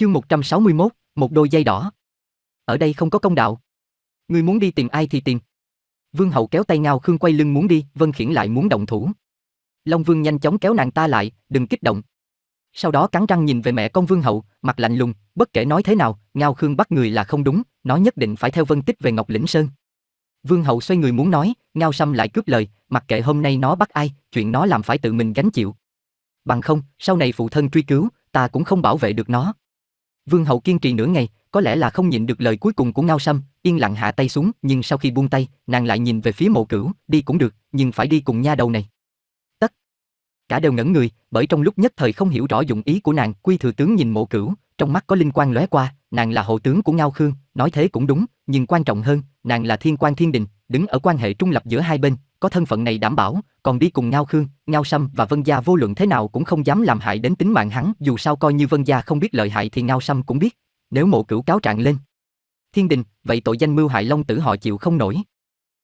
Chương 161, một đôi dây đỏ. Ở đây không có công đạo. Người muốn đi tìm ai thì tìm. Vương hậu kéo tay ngao khương quay lưng muốn đi, Vân Khiển lại muốn động thủ. Long Vương nhanh chóng kéo nàng ta lại, đừng kích động. Sau đó cắn răng nhìn về mẹ con Vương hậu, mặt lạnh lùng, bất kể nói thế nào, ngao khương bắt người là không đúng, nó nhất định phải theo Vân Tích về Ngọc Lĩnh Sơn. Vương hậu xoay người muốn nói, ngao sâm lại cướp lời, mặc kệ hôm nay nó bắt ai, chuyện nó làm phải tự mình gánh chịu. Bằng không, sau này phụ thân truy cứu, ta cũng không bảo vệ được nó. Vương Hậu kiên trì nửa ngày, có lẽ là không nhịn được lời cuối cùng của Ngao Sâm, yên lặng hạ tay xuống, nhưng sau khi buông tay, nàng lại nhìn về phía Mộ Cửu, đi cũng được, nhưng phải đi cùng nha đầu này. Tất cả đều ngẩn người, bởi trong lúc nhất thời không hiểu rõ dụng ý của nàng, Quy thừa tướng nhìn Mộ Cửu, trong mắt có linh quan lóe qua, nàng là hộ tướng của Ngao Khương, nói thế cũng đúng, nhưng quan trọng hơn, nàng là thiên quan thiên đình, đứng ở quan hệ trung lập giữa hai bên, có thân phận này đảm bảo, còn đi cùng Ngao Khương, Ngao Sâm và Vân Gia vô luận thế nào cũng không dám làm hại đến tính mạng hắn, dù sao coi như Vân Gia không biết lợi hại thì Ngao Sâm cũng biết. Nếu mộ cửu cáo trạng lên, thiên đình, vậy tội danh mưu hại Long tử họ chịu không nổi.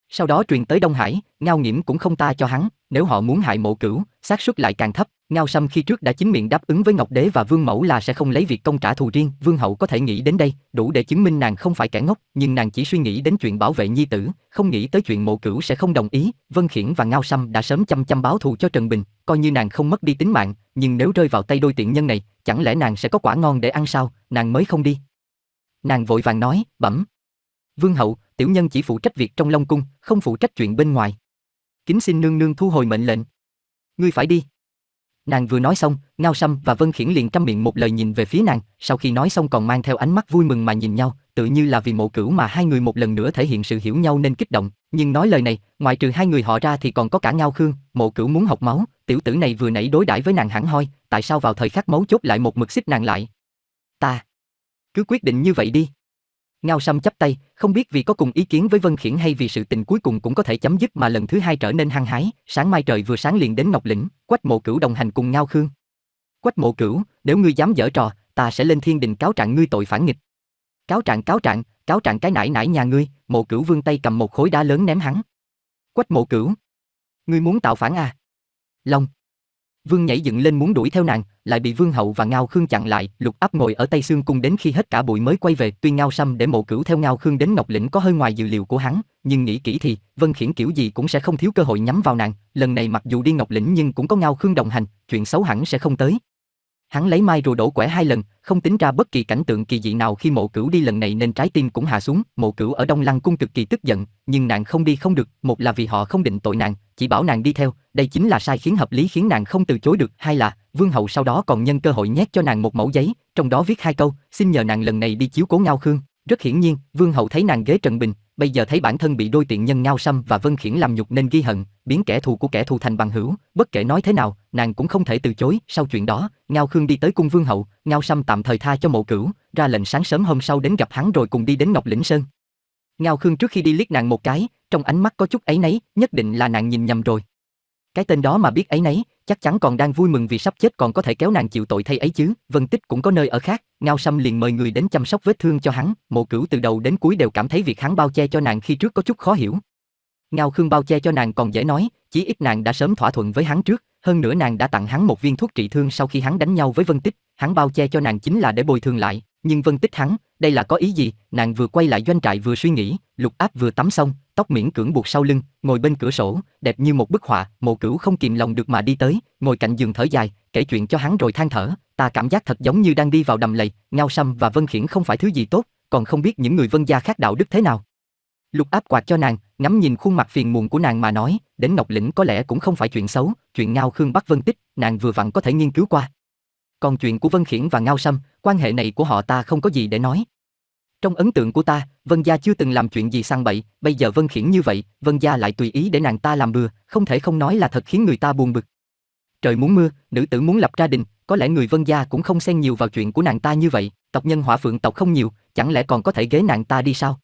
Sau đó truyền tới Đông Hải, Ngao Nghiễm cũng không ta cho hắn, nếu họ muốn hại mộ cửu, xác suất lại càng thấp. Ngao Sâm khi trước đã chính miệng đáp ứng với Ngọc Đế và Vương Mẫu là sẽ không lấy việc công trả thù riêng, Vương Hậu có thể nghĩ đến đây, đủ để chứng minh nàng không phải kẻ ngốc, nhưng nàng chỉ suy nghĩ đến chuyện bảo vệ nhi tử, không nghĩ tới chuyện Mộ Cửu sẽ không đồng ý, Vân Khiển và Ngao Sâm đã sớm chăm chăm báo thù cho Trần Bình, coi như nàng không mất đi tính mạng, nhưng nếu rơi vào tay đôi tiện nhân này, chẳng lẽ nàng sẽ có quả ngon để ăn sao, nàng mới không đi. Nàng vội vàng nói, bẩm. Vương Hậu, tiểu nhân chỉ phụ trách việc trong Long Cung, không phụ trách chuyện bên ngoài. Kính xin nương nương thu hồi mệnh lệnh. Ngươi phải đi. Nàng vừa nói xong, Ngao Sâm và Vân Khiển liền trăm miệng một lời nhìn về phía nàng, sau khi nói xong còn mang theo ánh mắt vui mừng mà nhìn nhau, tự như là vì mộ cửu mà hai người một lần nữa thể hiện sự hiểu nhau nên kích động. Nhưng nói lời này, ngoại trừ hai người họ ra thì còn có cả Ngao Khương, mộ cửu muốn học máu, tiểu tử này vừa nãy đối đãi với nàng hẳn hoi, tại sao vào thời khắc máu chốt lại một mực xích nàng lại? Ta! Cứ quyết định như vậy đi. Ngao Sam chắp tay, không biết vì có cùng ý kiến với Vân Khiển hay vì sự tình cuối cùng cũng có thể chấm dứt mà lần thứ hai trở nên hăng hái, sáng mai trời vừa sáng liền đến Ngọc Lĩnh, Quách Mộ Cửu đồng hành cùng Ngao Khương. Quách Mộ Cửu, nếu ngươi dám dở trò, ta sẽ lên thiên đình cáo trạng ngươi tội phản nghịch. Cáo trạng cáo trạng, cáo trạng cái nải nải nhà ngươi, Mộ Cửu vương tay cầm một khối đá lớn ném hắn. Quách Mộ Cửu, ngươi muốn tạo phản à? Long, Vương nhảy dựng lên muốn đuổi theo nàng, lại bị Vương Hậu và Ngao Khương chặn lại, Lục Áp ngồi ở Tây xương cung đến khi hết cả bụi mới quay về, tuy Ngao Sâm để Mộ Cửu theo Ngao Khương đến Ngọc Lĩnh có hơi ngoài dự liệu của hắn, nhưng nghĩ kỹ thì, Vân Khiển kiểu gì cũng sẽ không thiếu cơ hội nhắm vào nàng, lần này mặc dù đi Ngọc Lĩnh nhưng cũng có Ngao Khương đồng hành, chuyện xấu hẳn sẽ không tới. Hắn lấy mai rùa đổ quẻ hai lần, không tính ra bất kỳ cảnh tượng kỳ dị nào khi mộ cửu đi lần này nên trái tim cũng hạ xuống. Mộ cửu ở Đông Lăng Cung cực kỳ tức giận, nhưng nàng không đi không được, một là vì họ không định tội nàng, chỉ bảo nàng đi theo, đây chính là sai khiến hợp lý khiến nàng không từ chối được, hai là Vương hậu sau đó còn nhân cơ hội nhét cho nàng một mẫu giấy, trong đó viết hai câu, xin nhờ nàng lần này đi chiếu cố Ngao Khương. Rất hiển nhiên, Vương hậu thấy nàng ghế Trần Bình, bây giờ thấy bản thân bị đôi tiện nhân ngao sâm và vân khiển làm nhục nên ghi hận, biến kẻ thù của kẻ thù thành bằng hữu, bất kể nói thế nào, nàng cũng không thể từ chối. Sau chuyện đó, Ngao Khương đi tới cung vương hậu, Ngao Sâm tạm thời tha cho mộ cửu, ra lệnh sáng sớm hôm sau đến gặp hắn rồi cùng đi đến Ngọc Lĩnh Sơn. Ngao Khương trước khi đi liếc nàng một cái, trong ánh mắt có chút ấy nấy, nhất định là nàng nhìn nhầm rồi. Cái tên đó mà biết ấy nấy, chắc chắn còn đang vui mừng vì sắp chết còn có thể kéo nàng chịu tội thay ấy chứ. Vân Tích cũng có nơi ở khác, Ngao Sâm liền mời người đến chăm sóc vết thương cho hắn, Mộ Cửu từ đầu đến cuối đều cảm thấy việc hắn bao che cho nàng khi trước có chút khó hiểu. Ngao Khương bao che cho nàng còn dễ nói, chí ít nàng đã sớm thỏa thuận với hắn trước, hơn nữa nàng đã tặng hắn một viên thuốc trị thương sau khi hắn đánh nhau với Vân Tích, hắn bao che cho nàng chính là để bồi thường lại, nhưng Vân Tích hắn, đây là có ý gì? Nàng vừa quay lại doanh trại vừa suy nghĩ, Lục Áp vừa tắm xong, tóc miễn cưỡng buộc sau lưng, ngồi bên cửa sổ, đẹp như một bức họa, Mộ Cửu không kìm lòng được mà đi tới, ngồi cạnh giường thở dài, kể chuyện cho hắn rồi than thở, ta cảm giác thật giống như đang đi vào đầm lầy, Ngao Sâm và Vân Khiển không phải thứ gì tốt, còn không biết những người Vân gia khác đạo đức thế nào. Lục Áp quạt cho nàng, ngắm nhìn khuôn mặt phiền muộn của nàng mà nói, đến Ngọc Lĩnh có lẽ cũng không phải chuyện xấu, chuyện Ngao Khương bắt Vân Tích, nàng vừa vặn có thể nghiên cứu qua. Còn chuyện của Vân Khiển và Ngao Sâm, quan hệ này của họ ta không có gì để nói. Trong ấn tượng của ta, Vân Gia chưa từng làm chuyện gì sang bậy, bây giờ Vân Khiển như vậy, Vân Gia lại tùy ý để nàng ta làm bừa, không thể không nói là thật khiến người ta buồn bực. Trời muốn mưa, nữ tử muốn lập gia đình, có lẽ người Vân Gia cũng không xen nhiều vào chuyện của nàng ta như vậy, tộc nhân hỏa phượng tộc không nhiều, chẳng lẽ còn có thể ghế nàng ta đi sao?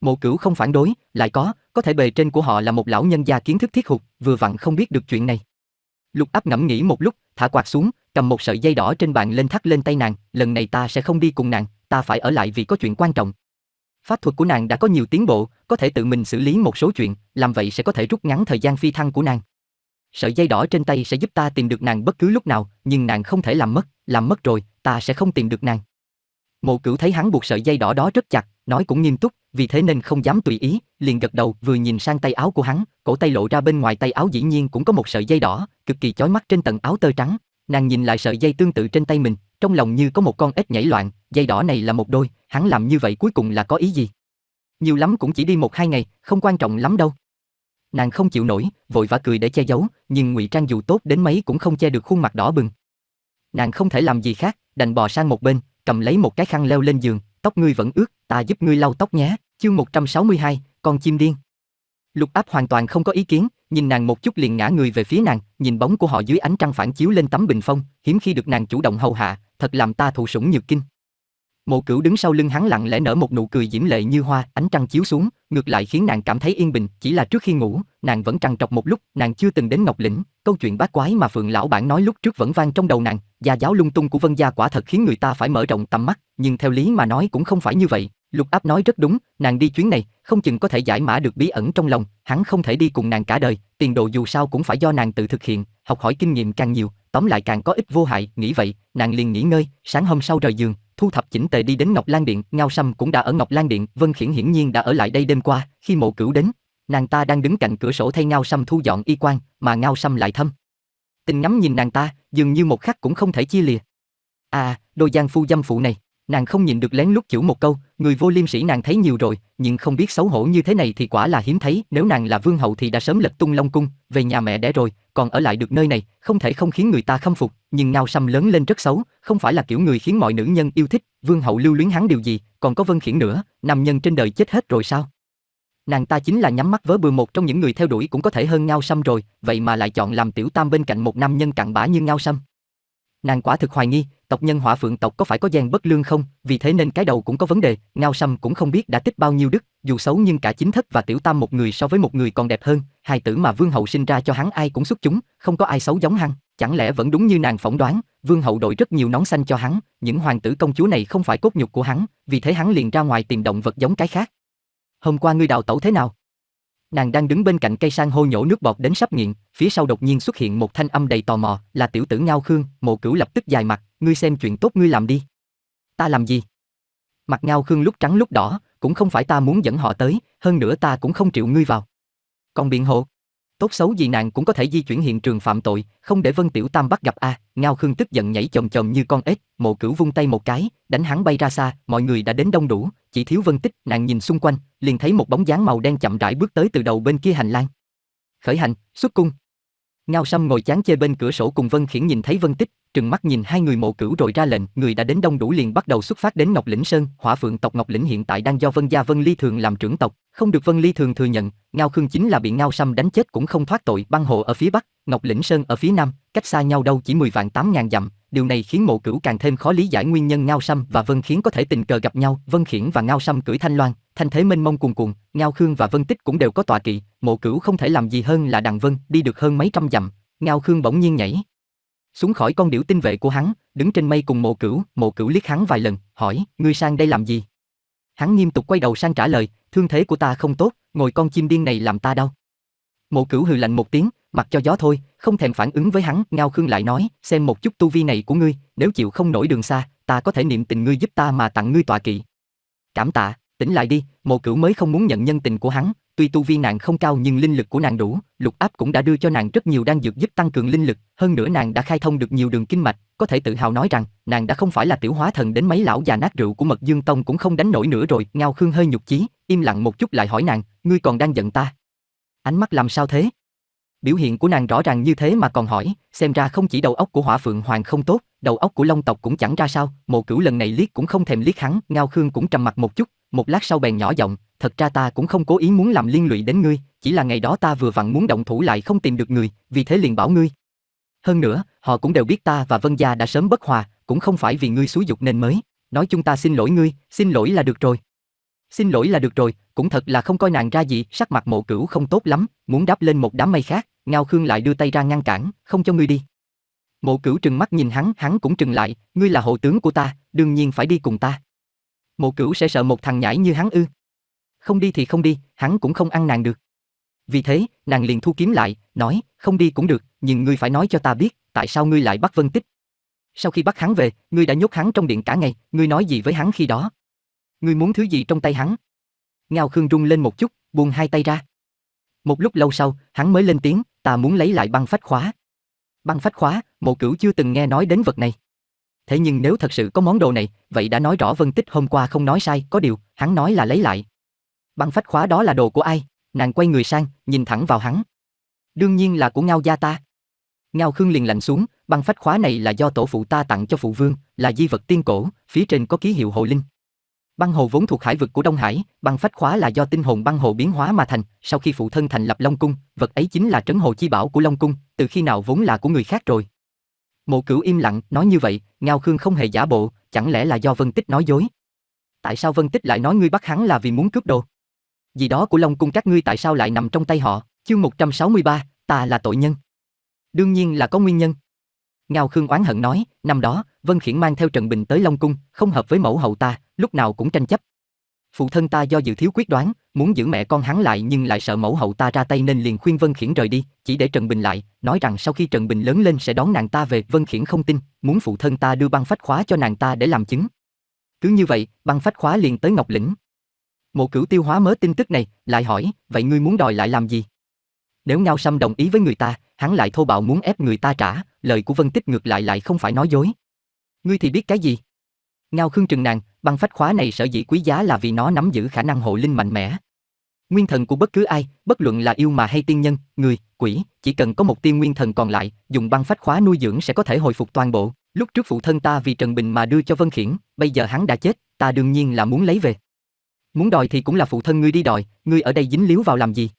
Mộ cửu không phản đối, lại có, có thể bề trên của họ là một lão nhân gia kiến thức thiết hụt, vừa vặn không biết được chuyện này. Lục áp ngẫm nghĩ một lúc, thả quạt xuống, cầm một sợi dây đỏ trên bàn lên thắt lên tay nàng, lần này ta sẽ không đi cùng nàng, ta phải ở lại vì có chuyện quan trọng. Pháp thuật của nàng đã có nhiều tiến bộ, có thể tự mình xử lý một số chuyện, làm vậy sẽ có thể rút ngắn thời gian phi thăng của nàng. Sợi dây đỏ trên tay sẽ giúp ta tìm được nàng bất cứ lúc nào, nhưng nàng không thể làm mất, làm mất rồi, ta sẽ không tìm được nàng. Mộ Cửu thấy hắn buộc sợi dây đỏ đó rất chặt, nói cũng nghiêm túc, vì thế nên không dám tùy ý, liền gật đầu, vừa nhìn sang tay áo của hắn, cổ tay lộ ra bên ngoài tay áo dĩ nhiên cũng có một sợi dây đỏ, cực kỳ chói mắt trên tầng áo tơ trắng. Nàng nhìn lại sợi dây tương tự trên tay mình, trong lòng như có một con ếch nhảy loạn, dây đỏ này là một đôi, hắn làm như vậy cuối cùng là có ý gì? Nhiều lắm cũng chỉ đi một hai ngày, không quan trọng lắm đâu. Nàng không chịu nổi, vội vã cười để che giấu, nhưng ngụy trang dù tốt đến mấy cũng không che được khuôn mặt đỏ bừng. Nàng không thể làm gì khác, đành bò sang một bên, cầm lấy một cái khăn leo lên giường, tóc ngươi vẫn ướt, ta giúp ngươi lau tóc nhé. Chương 162, con chim điên. Lục Áp hoàn toàn không có ý kiến, nhìn nàng một chút liền ngã người về phía nàng, nhìn bóng của họ dưới ánh trăng phản chiếu lên tấm bình phong, hiếm khi được nàng chủ động hầu hạ, thật làm ta thụ sủng nhược kinh. Mộ Cửu đứng sau lưng hắn lặng lẽ nở một nụ cười diễm lệ như hoa, ánh trăng chiếu xuống, ngược lại khiến nàng cảm thấy yên bình, chỉ là trước khi ngủ, nàng vẫn trằn trọc một lúc, nàng chưa từng đến Ngọc Lĩnh, câu chuyện bát quái mà Phượng lão bản nói lúc trước vẫn vang trong đầu nàng, gia giáo lung tung của Vân gia quả thật khiến người ta phải mở rộng tầm mắt, nhưng theo lý mà nói cũng không phải như vậy. Lục Áp nói rất đúng, nàng đi chuyến này, không chừng có thể giải mã được bí ẩn trong lòng, hắn không thể đi cùng nàng cả đời, tiền đồ dù sao cũng phải do nàng tự thực hiện, học hỏi kinh nghiệm càng nhiều, tóm lại càng có ích vô hại, nghĩ vậy, nàng liền nghỉ ngơi, sáng hôm sau rời giường, thu thập chỉnh tề đi đến Ngọc Lan Điện, Ngao Sâm cũng đã ở Ngọc Lan Điện, Vân Khiển hiển nhiên đã ở lại đây đêm qua, khi Mộ Cửu đến, nàng ta đang đứng cạnh cửa sổ thay Ngao Sâm thu dọn y quan, mà Ngao Sâm lại thâm. Tình ngắm nhìn nàng ta, dường như một khắc cũng không thể chia lìa. À, đôi giang phu dâm phụ này nàng không nhịn được lén lút chửi một câu, người vô liêm sĩ nàng thấy nhiều rồi, nhưng không biết xấu hổ như thế này thì quả là hiếm thấy, nếu nàng là vương hậu thì đã sớm lật tung Long cung, về nhà mẹ đẻ rồi, còn ở lại được nơi này, không thể không khiến người ta khâm phục, nhưng Ngao Sâm lớn lên rất xấu, không phải là kiểu người khiến mọi nữ nhân yêu thích, vương hậu lưu luyến hắn điều gì, còn có Vân Khiển nữa, nam nhân trên đời chết hết rồi sao? Nàng ta chính là nhắm mắt với bừa một trong những người theo đuổi cũng có thể hơn Ngao Sâm rồi, vậy mà lại chọn làm tiểu tam bên cạnh một nam nhân cặn bã như Ngao Sâm. Nàng quả thực hoài nghi, tộc nhân hỏa phượng tộc có phải có gian bất lương không, vì thế nên cái đầu cũng có vấn đề, Ngao Sâm cũng không biết đã tích bao nhiêu đức, dù xấu nhưng cả chính thất và tiểu tam một người so với một người còn đẹp hơn, hài tử mà vương hậu sinh ra cho hắn ai cũng xuất chúng, không có ai xấu giống hắn, chẳng lẽ vẫn đúng như nàng phỏng đoán, vương hậu đội rất nhiều nón xanh cho hắn, những hoàng tử công chúa này không phải cốt nhục của hắn, vì thế hắn liền ra ngoài tìm động vật giống cái khác. Hôm qua ngươi đào tẩu thế nào? Nàng đang đứng bên cạnh cây sang hô nhổ nước bọt đến sắp nghiện, phía sau đột nhiên xuất hiện một thanh âm đầy tò mò, là tiểu tử Ngao Khương, Mộ Cửu lập tức dài mặt, ngươi xem chuyện tốt ngươi làm đi. Ta làm gì? Mặt Ngao Khương lúc trắng lúc đỏ, cũng không phải ta muốn dẫn họ tới, hơn nữa ta cũng không chịu ngươi vào. Còn biện hộ? tốt xấu gì nàng cũng có thể di chuyển hiện trường phạm tội, không để Vân Tiểu Tam bắt gặp a. À, Ngao Khương tức giận nhảy chồm chồm như con ếch, Mộ Cửu vung tay một cái, đánh hắn bay ra xa, mọi người đã đến đông đủ, chỉ thiếu Vân Tích, nàng nhìn xung quanh, liền thấy một bóng dáng màu đen chậm rãi bước tới từ đầu bên kia hành lang. Khởi hành, xuất cung. Ngao Sâm ngồi chán chê bên cửa sổ cùng Vân Khiển nhìn thấy Vân Tích, trừng mắt nhìn hai người Mộ Cửu rồi ra lệnh, người đã đến đông đủ liền bắt đầu xuất phát đến Ngọc Lĩnh Sơn, Hỏa Phượng tộc Ngọc Lĩnh hiện tại đang do Vân gia Vân Ly thường làm trưởng tộc, không được Vân Ly thường thừa nhận, Ngao Khương chính là bị Ngao Sâm đánh chết cũng không thoát tội băng hộ ở phía Bắc, Ngọc Lĩnh Sơn ở phía Nam, cách xa nhau đâu chỉ mười vạn tám ngàn dặm, điều này khiến Mộ Cửu càng thêm khó lý giải nguyên nhân Ngao Sâm và Vân Khiến có thể tình cờ gặp nhau, Vân Khiển và Ngao Sâm cưỡi Thanh Loan, thanh thế mênh mông cuồn cuộn, Ngao Khương và Vân Tích cũng đều có tọa kỵ, Mộ Cửu không thể làm gì hơn là đằng Vân đi được hơn mấy trăm dặm, Ngao Khương bỗng nhiên nhảy xuống khỏi con điểu tinh vệ của hắn, đứng trên mây cùng Mộ Cửu, Mộ Cửu liếc hắn vài lần, hỏi: "Ngươi sang đây làm gì?" Hắn nghiêm túc quay đầu sang trả lời, thương thế của ta không tốt, ngồi con chim điên này làm ta đau. Mộ Cửu hừ lạnh một tiếng, mặc cho gió thôi, không thèm phản ứng với hắn, Ngao Khương lại nói, xem một chút tu vi này của ngươi, nếu chịu không nổi đường xa, ta có thể niệm tình ngươi giúp ta mà tặng ngươi tọa kỵ. Cảm tạ. Tỉnh lại đi, mộ cửu mới không muốn nhận nhân tình của hắn, tuy tu vi nàng không cao nhưng linh lực của nàng đủ, lục áp cũng đã đưa cho nàng rất nhiều đan dược giúp tăng cường linh lực, hơn nữa nàng đã khai thông được nhiều đường kinh mạch, có thể tự hào nói rằng nàng đã không phải là tiểu hóa thần đến mấy lão già nát rượu của mật dương tông cũng không đánh nổi nữa rồi. Ngao Khương hơi nhục chí, im lặng một chút lại hỏi nàng, ngươi còn đang giận ta? Ánh mắt làm sao thế? Biểu hiện của nàng rõ ràng như thế mà còn hỏi, xem ra không chỉ đầu óc của Hỏa Phượng Hoàng không tốt, đầu óc của Long tộc cũng chẳng ra sao, Mộ Cửu lần này liếc cũng không thèm liếc hắn, Ngao Khương cũng trầm mặt một chút, một lát sau bèn nhỏ giọng, thật ra ta cũng không cố ý muốn làm liên lụy đến ngươi, chỉ là ngày đó ta vừa vặn muốn động thủ lại không tìm được người, vì thế liền bảo ngươi. Hơn nữa, họ cũng đều biết ta và Vân Gia đã sớm bất hòa, cũng không phải vì ngươi xúi dục nên mới. Nói chúng ta xin lỗi ngươi, xin lỗi là được rồi. Xin lỗi là được rồi, cũng thật là không coi nàng ra gì, sắc mặt mộ cửu không tốt lắm, muốn đáp lên một đám mây khác, Ngao Khương lại đưa tay ra ngăn cản, không cho ngươi đi. Mộ cửu trừng mắt nhìn hắn, hắn cũng trừng lại, ngươi là hộ tướng của ta, đương nhiên phải đi cùng ta. Mộ Cửu sẽ sợ một thằng nhãi như hắn ư? Không đi thì không đi, hắn cũng không ăn nàng được. Vì thế, nàng liền thu kiếm lại, nói, không đi cũng được, nhưng ngươi phải nói cho ta biết, tại sao ngươi lại bắt Vân Tích? Sau khi bắt hắn về, ngươi đã nhốt hắn trong điện cả ngày, ngươi nói gì với hắn khi đó? Ngươi muốn thứ gì trong tay hắn? Ngao Khương rung lên một chút, buông hai tay ra. Một lúc lâu sau, hắn mới lên tiếng, ta muốn lấy lại băng phách khóa. Băng phách khóa, mộ cửu chưa từng nghe nói đến vật này thế nhưng nếu thật sự có món đồ này, vậy đã nói rõ Vân Tích hôm qua không nói sai, có điều, hắn nói là lấy lại. Băng phách khóa đó là đồ của ai? Nàng quay người sang, nhìn thẳng vào hắn. Đương nhiên là của Ngao gia ta. Ngao Khương liền lạnh xuống, băng phách khóa này là do tổ phụ ta tặng cho phụ vương, là di vật tiên cổ, phía trên có ký hiệu hồ linh. Băng hồ vốn thuộc hải vực của Đông Hải, băng phách khóa là do tinh hồn băng hồ biến hóa mà thành, sau khi phụ thân thành lập Long cung, vật ấy chính là trấn hồ chi bảo của Long cung, từ khi nào vốn là của người khác rồi. Mộ Cửu im lặng, nói như vậy, Ngao Khương không hề giả bộ, chẳng lẽ là do Vân Tích nói dối? Tại sao Vân Tích lại nói ngươi bắt hắn là vì muốn cướp đồ? Gì đó của Long cung các ngươi tại sao lại nằm trong tay họ? Chương 163, ta là tội nhân. Đương nhiên là có nguyên nhân. Ngao Khương oán hận nói, năm đó, Vân Khiển mang theo Trần Bình tới Long cung, không hợp với mẫu hậu ta, lúc nào cũng tranh chấp. Phụ thân ta do dự thiếu quyết đoán, muốn giữ mẹ con hắn lại nhưng lại sợ mẫu hậu ta ra tay nên liền khuyên Vân Khiển rời đi, chỉ để Trần Bình lại, nói rằng sau khi Trần Bình lớn lên sẽ đón nàng ta về, Vân Khiển không tin, muốn phụ thân ta đưa băng phách khóa cho nàng ta để làm chứng. Cứ như vậy, băng phách khóa liền tới Ngọc Lĩnh. Mộ Cửu tiêu hóa mớ tin tức này, lại hỏi, vậy ngươi muốn đòi lại làm gì? Nếu Ngao Sâm đồng ý với người ta, hắn lại thô bạo muốn ép người ta trả, lời của Vân Tích ngược lại lại không phải nói dối. Ngươi thì biết cái gì? Ngao Khương trừng nàng, băng phách khóa này sở dĩ quý giá là vì nó nắm giữ khả năng hộ linh mạnh mẽ. Nguyên thần của bất cứ ai, bất luận là yêu mà hay tiên nhân, người, quỷ, chỉ cần có một tiên nguyên thần còn lại, dùng băng phách khóa nuôi dưỡng sẽ có thể hồi phục toàn bộ. Lúc trước phụ thân ta vì Trần Bình mà đưa cho Vân Khiển, bây giờ hắn đã chết, ta đương nhiên là muốn lấy về. Muốn đòi thì cũng là phụ thân ngươi đi đòi, ngươi ở đây dính líu vào làm gì?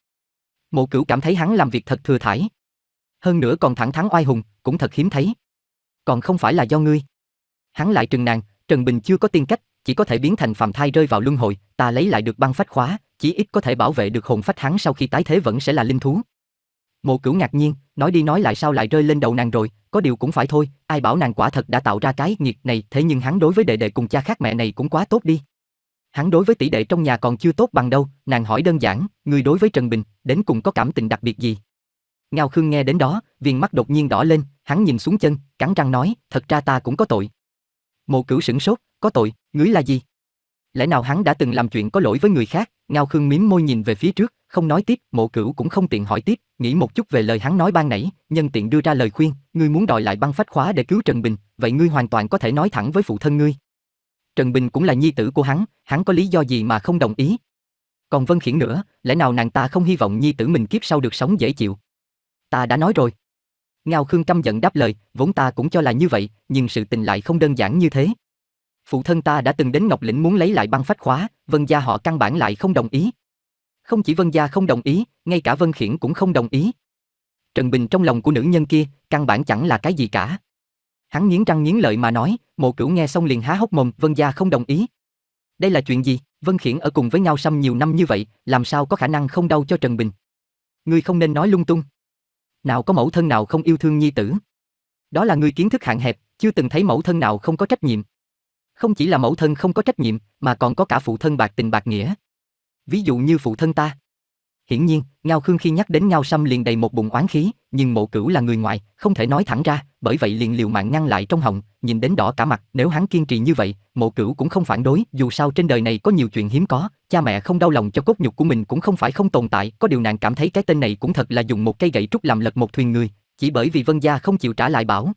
Mộ Cửu cảm thấy hắn làm việc thật thừa thải. Hơn nữa còn thẳng thắn oai hùng, cũng thật hiếm thấy. Còn không phải là do ngươi. Hắn lại trừng nàng, Trần Bình chưa có tiên cách, chỉ có thể biến thành phàm thai rơi vào luân hồi, ta lấy lại được băng phách khóa, chỉ ít có thể bảo vệ được hồn phách hắn sau khi tái thế vẫn sẽ là linh thú. Mộ Cửu ngạc nhiên, nói đi nói lại sao lại rơi lên đầu nàng rồi, có điều cũng phải thôi, ai bảo nàng quả thật đã tạo ra cái nghiệt này, thế nhưng hắn đối với đệ đệ cùng cha khác mẹ này cũng quá tốt đi. Hắn đối với tỷ đệ trong nhà còn chưa tốt bằng đâu, nàng hỏi đơn giản, người đối với Trần Bình, đến cùng có cảm tình đặc biệt gì? Ngao Khương nghe đến đó, viền mắt đột nhiên đỏ lên, hắn nhìn xuống chân, cắn răng nói, thật ra ta cũng có tội. Mộ Cửu sửng sốt, có tội, ngươi là gì? Lẽ nào hắn đã từng làm chuyện có lỗi với người khác? Ngao Khương miếm môi nhìn về phía trước, không nói tiếp, Mộ Cửu cũng không tiện hỏi tiếp, nghĩ một chút về lời hắn nói ban nãy, nhân tiện đưa ra lời khuyên, ngươi muốn đòi lại băng phách khóa để cứu Trần Bình, vậy ngươi hoàn toàn có thể nói thẳng với phụ thân ngươi. Trần Bình cũng là nhi tử của hắn, hắn có lý do gì mà không đồng ý? Còn Vân Khiển nữa, lẽ nào nàng ta không hy vọng nhi tử mình kiếp sau được sống dễ chịu? Ta đã nói rồi. Ngao Khương căm giận đáp lời, vốn ta cũng cho là như vậy, nhưng sự tình lại không đơn giản như thế phụ thân ta đã từng đến Ngọc Lĩnh muốn lấy lại băng phách khóa, Vân gia họ căn bản lại không đồng ý. Không chỉ Vân gia không đồng ý, ngay cả Vân Khiển cũng không đồng ý. Trần Bình trong lòng của nữ nhân kia, căn bản chẳng là cái gì cả. Hắn nghiến răng nghiến lợi mà nói, Mộ Cửu nghe xong liền há hốc mồm, Vân gia không đồng ý. Đây là chuyện gì? Vân Khiển ở cùng với nhau xăm nhiều năm như vậy, làm sao có khả năng không đau cho Trần Bình? Ngươi không nên nói lung tung. Nào có mẫu thân nào không yêu thương nhi tử? Đó là ngươi kiến thức hạn hẹp, chưa từng thấy mẫu thân nào không có trách nhiệm. Không chỉ là mẫu thân không có trách nhiệm, mà còn có cả phụ thân bạc tình bạc nghĩa. Ví dụ như phụ thân ta. Hiển nhiên, Ngao Khương khi nhắc đến Ngao Sâm liền đầy một bụng oán khí, nhưng Mộ Cửu là người ngoại, không thể nói thẳng ra, bởi vậy liền liều mạng ngăn lại trong họng, nhìn đến đỏ cả mặt, nếu hắn kiên trì như vậy, Mộ Cửu cũng không phản đối, dù sao trên đời này có nhiều chuyện hiếm có, cha mẹ không đau lòng cho cốt nhục của mình cũng không phải không tồn tại, có điều nàng cảm thấy cái tên này cũng thật là dùng một cây gậy trúc làm lật một thuyền người, chỉ bởi vì Vân gia không chịu trả lại bảo,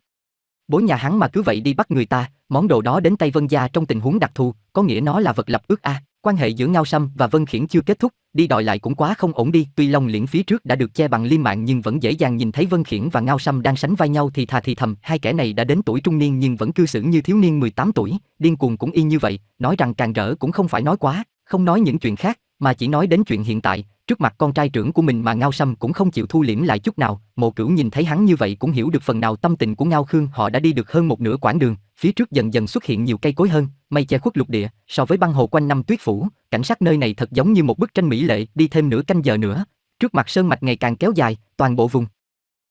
bố nhà hắn mà cứ vậy đi bắt người ta, món đồ đó đến tay Vân gia trong tình huống đặc thù, có nghĩa nó là vật lập ước a. À. Quan hệ giữa Ngao Sâm và Vân Khiển chưa kết thúc, đi đòi lại cũng quá không ổn đi. Tuy Long Liễn phía trước đã được che bằng liêm mạng nhưng vẫn dễ dàng nhìn thấy Vân Khiển và Ngao Sâm đang sánh vai nhau thì thà thì thầm. Hai kẻ này đã đến tuổi trung niên nhưng vẫn cư xử như thiếu niên 18 tuổi, điên cuồng cũng y như vậy. Nói rằng càng rỡ cũng không phải nói quá, không nói những chuyện khác, mà chỉ nói đến chuyện hiện tại, trước mặt con trai trưởng của mình mà Ngao Sâm cũng không chịu thu liễm lại chút nào, Mộ Cửu nhìn thấy hắn như vậy cũng hiểu được phần nào tâm tình của Ngao Khương, họ đã đi được hơn một nửa quãng đường, phía trước dần dần xuất hiện nhiều cây cối hơn, mây che khuất lục địa, so với băng hồ quanh năm tuyết phủ, cảnh sắc nơi này thật giống như một bức tranh mỹ lệ, đi thêm nửa canh giờ nữa, trước mặt sơn mạch ngày càng kéo dài, toàn bộ vùng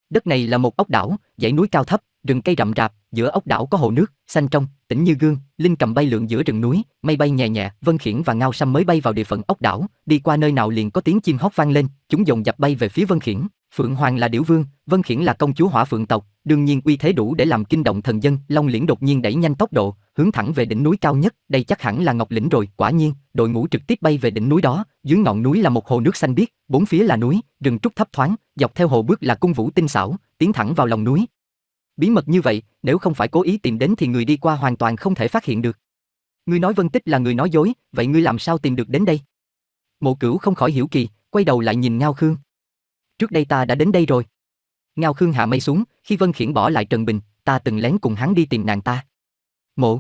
đất này là một ốc đảo, dãy núi cao thấp, rừng cây rậm rạp, giữa ốc đảo có hồ nước, xanh trong, tĩnh như gương, linh cầm bay lượn giữa rừng núi, mây bay nhẹ nhẹ, Vân Khiển và Ngao Sâm mới bay vào địa phận ốc đảo, đi qua nơi nào liền có tiếng chim hót vang lên, chúng dồn dập bay về phía Vân Khiển. Phượng Hoàng là điểu vương, Vân Khiển là công chúa Hỏa Phượng tộc, đương nhiên uy thế đủ để làm kinh động thần dân, Long Liễn đột nhiên đẩy nhanh tốc độ, hướng thẳng về đỉnh núi cao nhất, đây chắc hẳn là Ngọc Lĩnh rồi, quả nhiên, đội ngũ trực tiếp bay về đỉnh núi đó, dưới ngọn núi là một hồ nước xanh biếc, bốn phía là núi, rừng trúc thấp thoáng, dọc theo hồ bước là cung vũ tinh xảo, tiến thẳng vào lòng núi, Bí mật như vậy, nếu không phải cố ý tìm đến thì người đi qua hoàn toàn không thể phát hiện được. Ngươi nói Vân Tích là người nói dối, vậy ngươi làm sao tìm được đến đây? Mộ Cửu không khỏi hiểu kỳ, quay đầu lại nhìn Ngao Khương. Trước đây ta đã đến đây rồi. Ngao Khương hạ mây xuống, khi Vân Khiển bỏ lại Trần Bình, ta từng lén cùng hắn đi tìm nàng ta. Mộ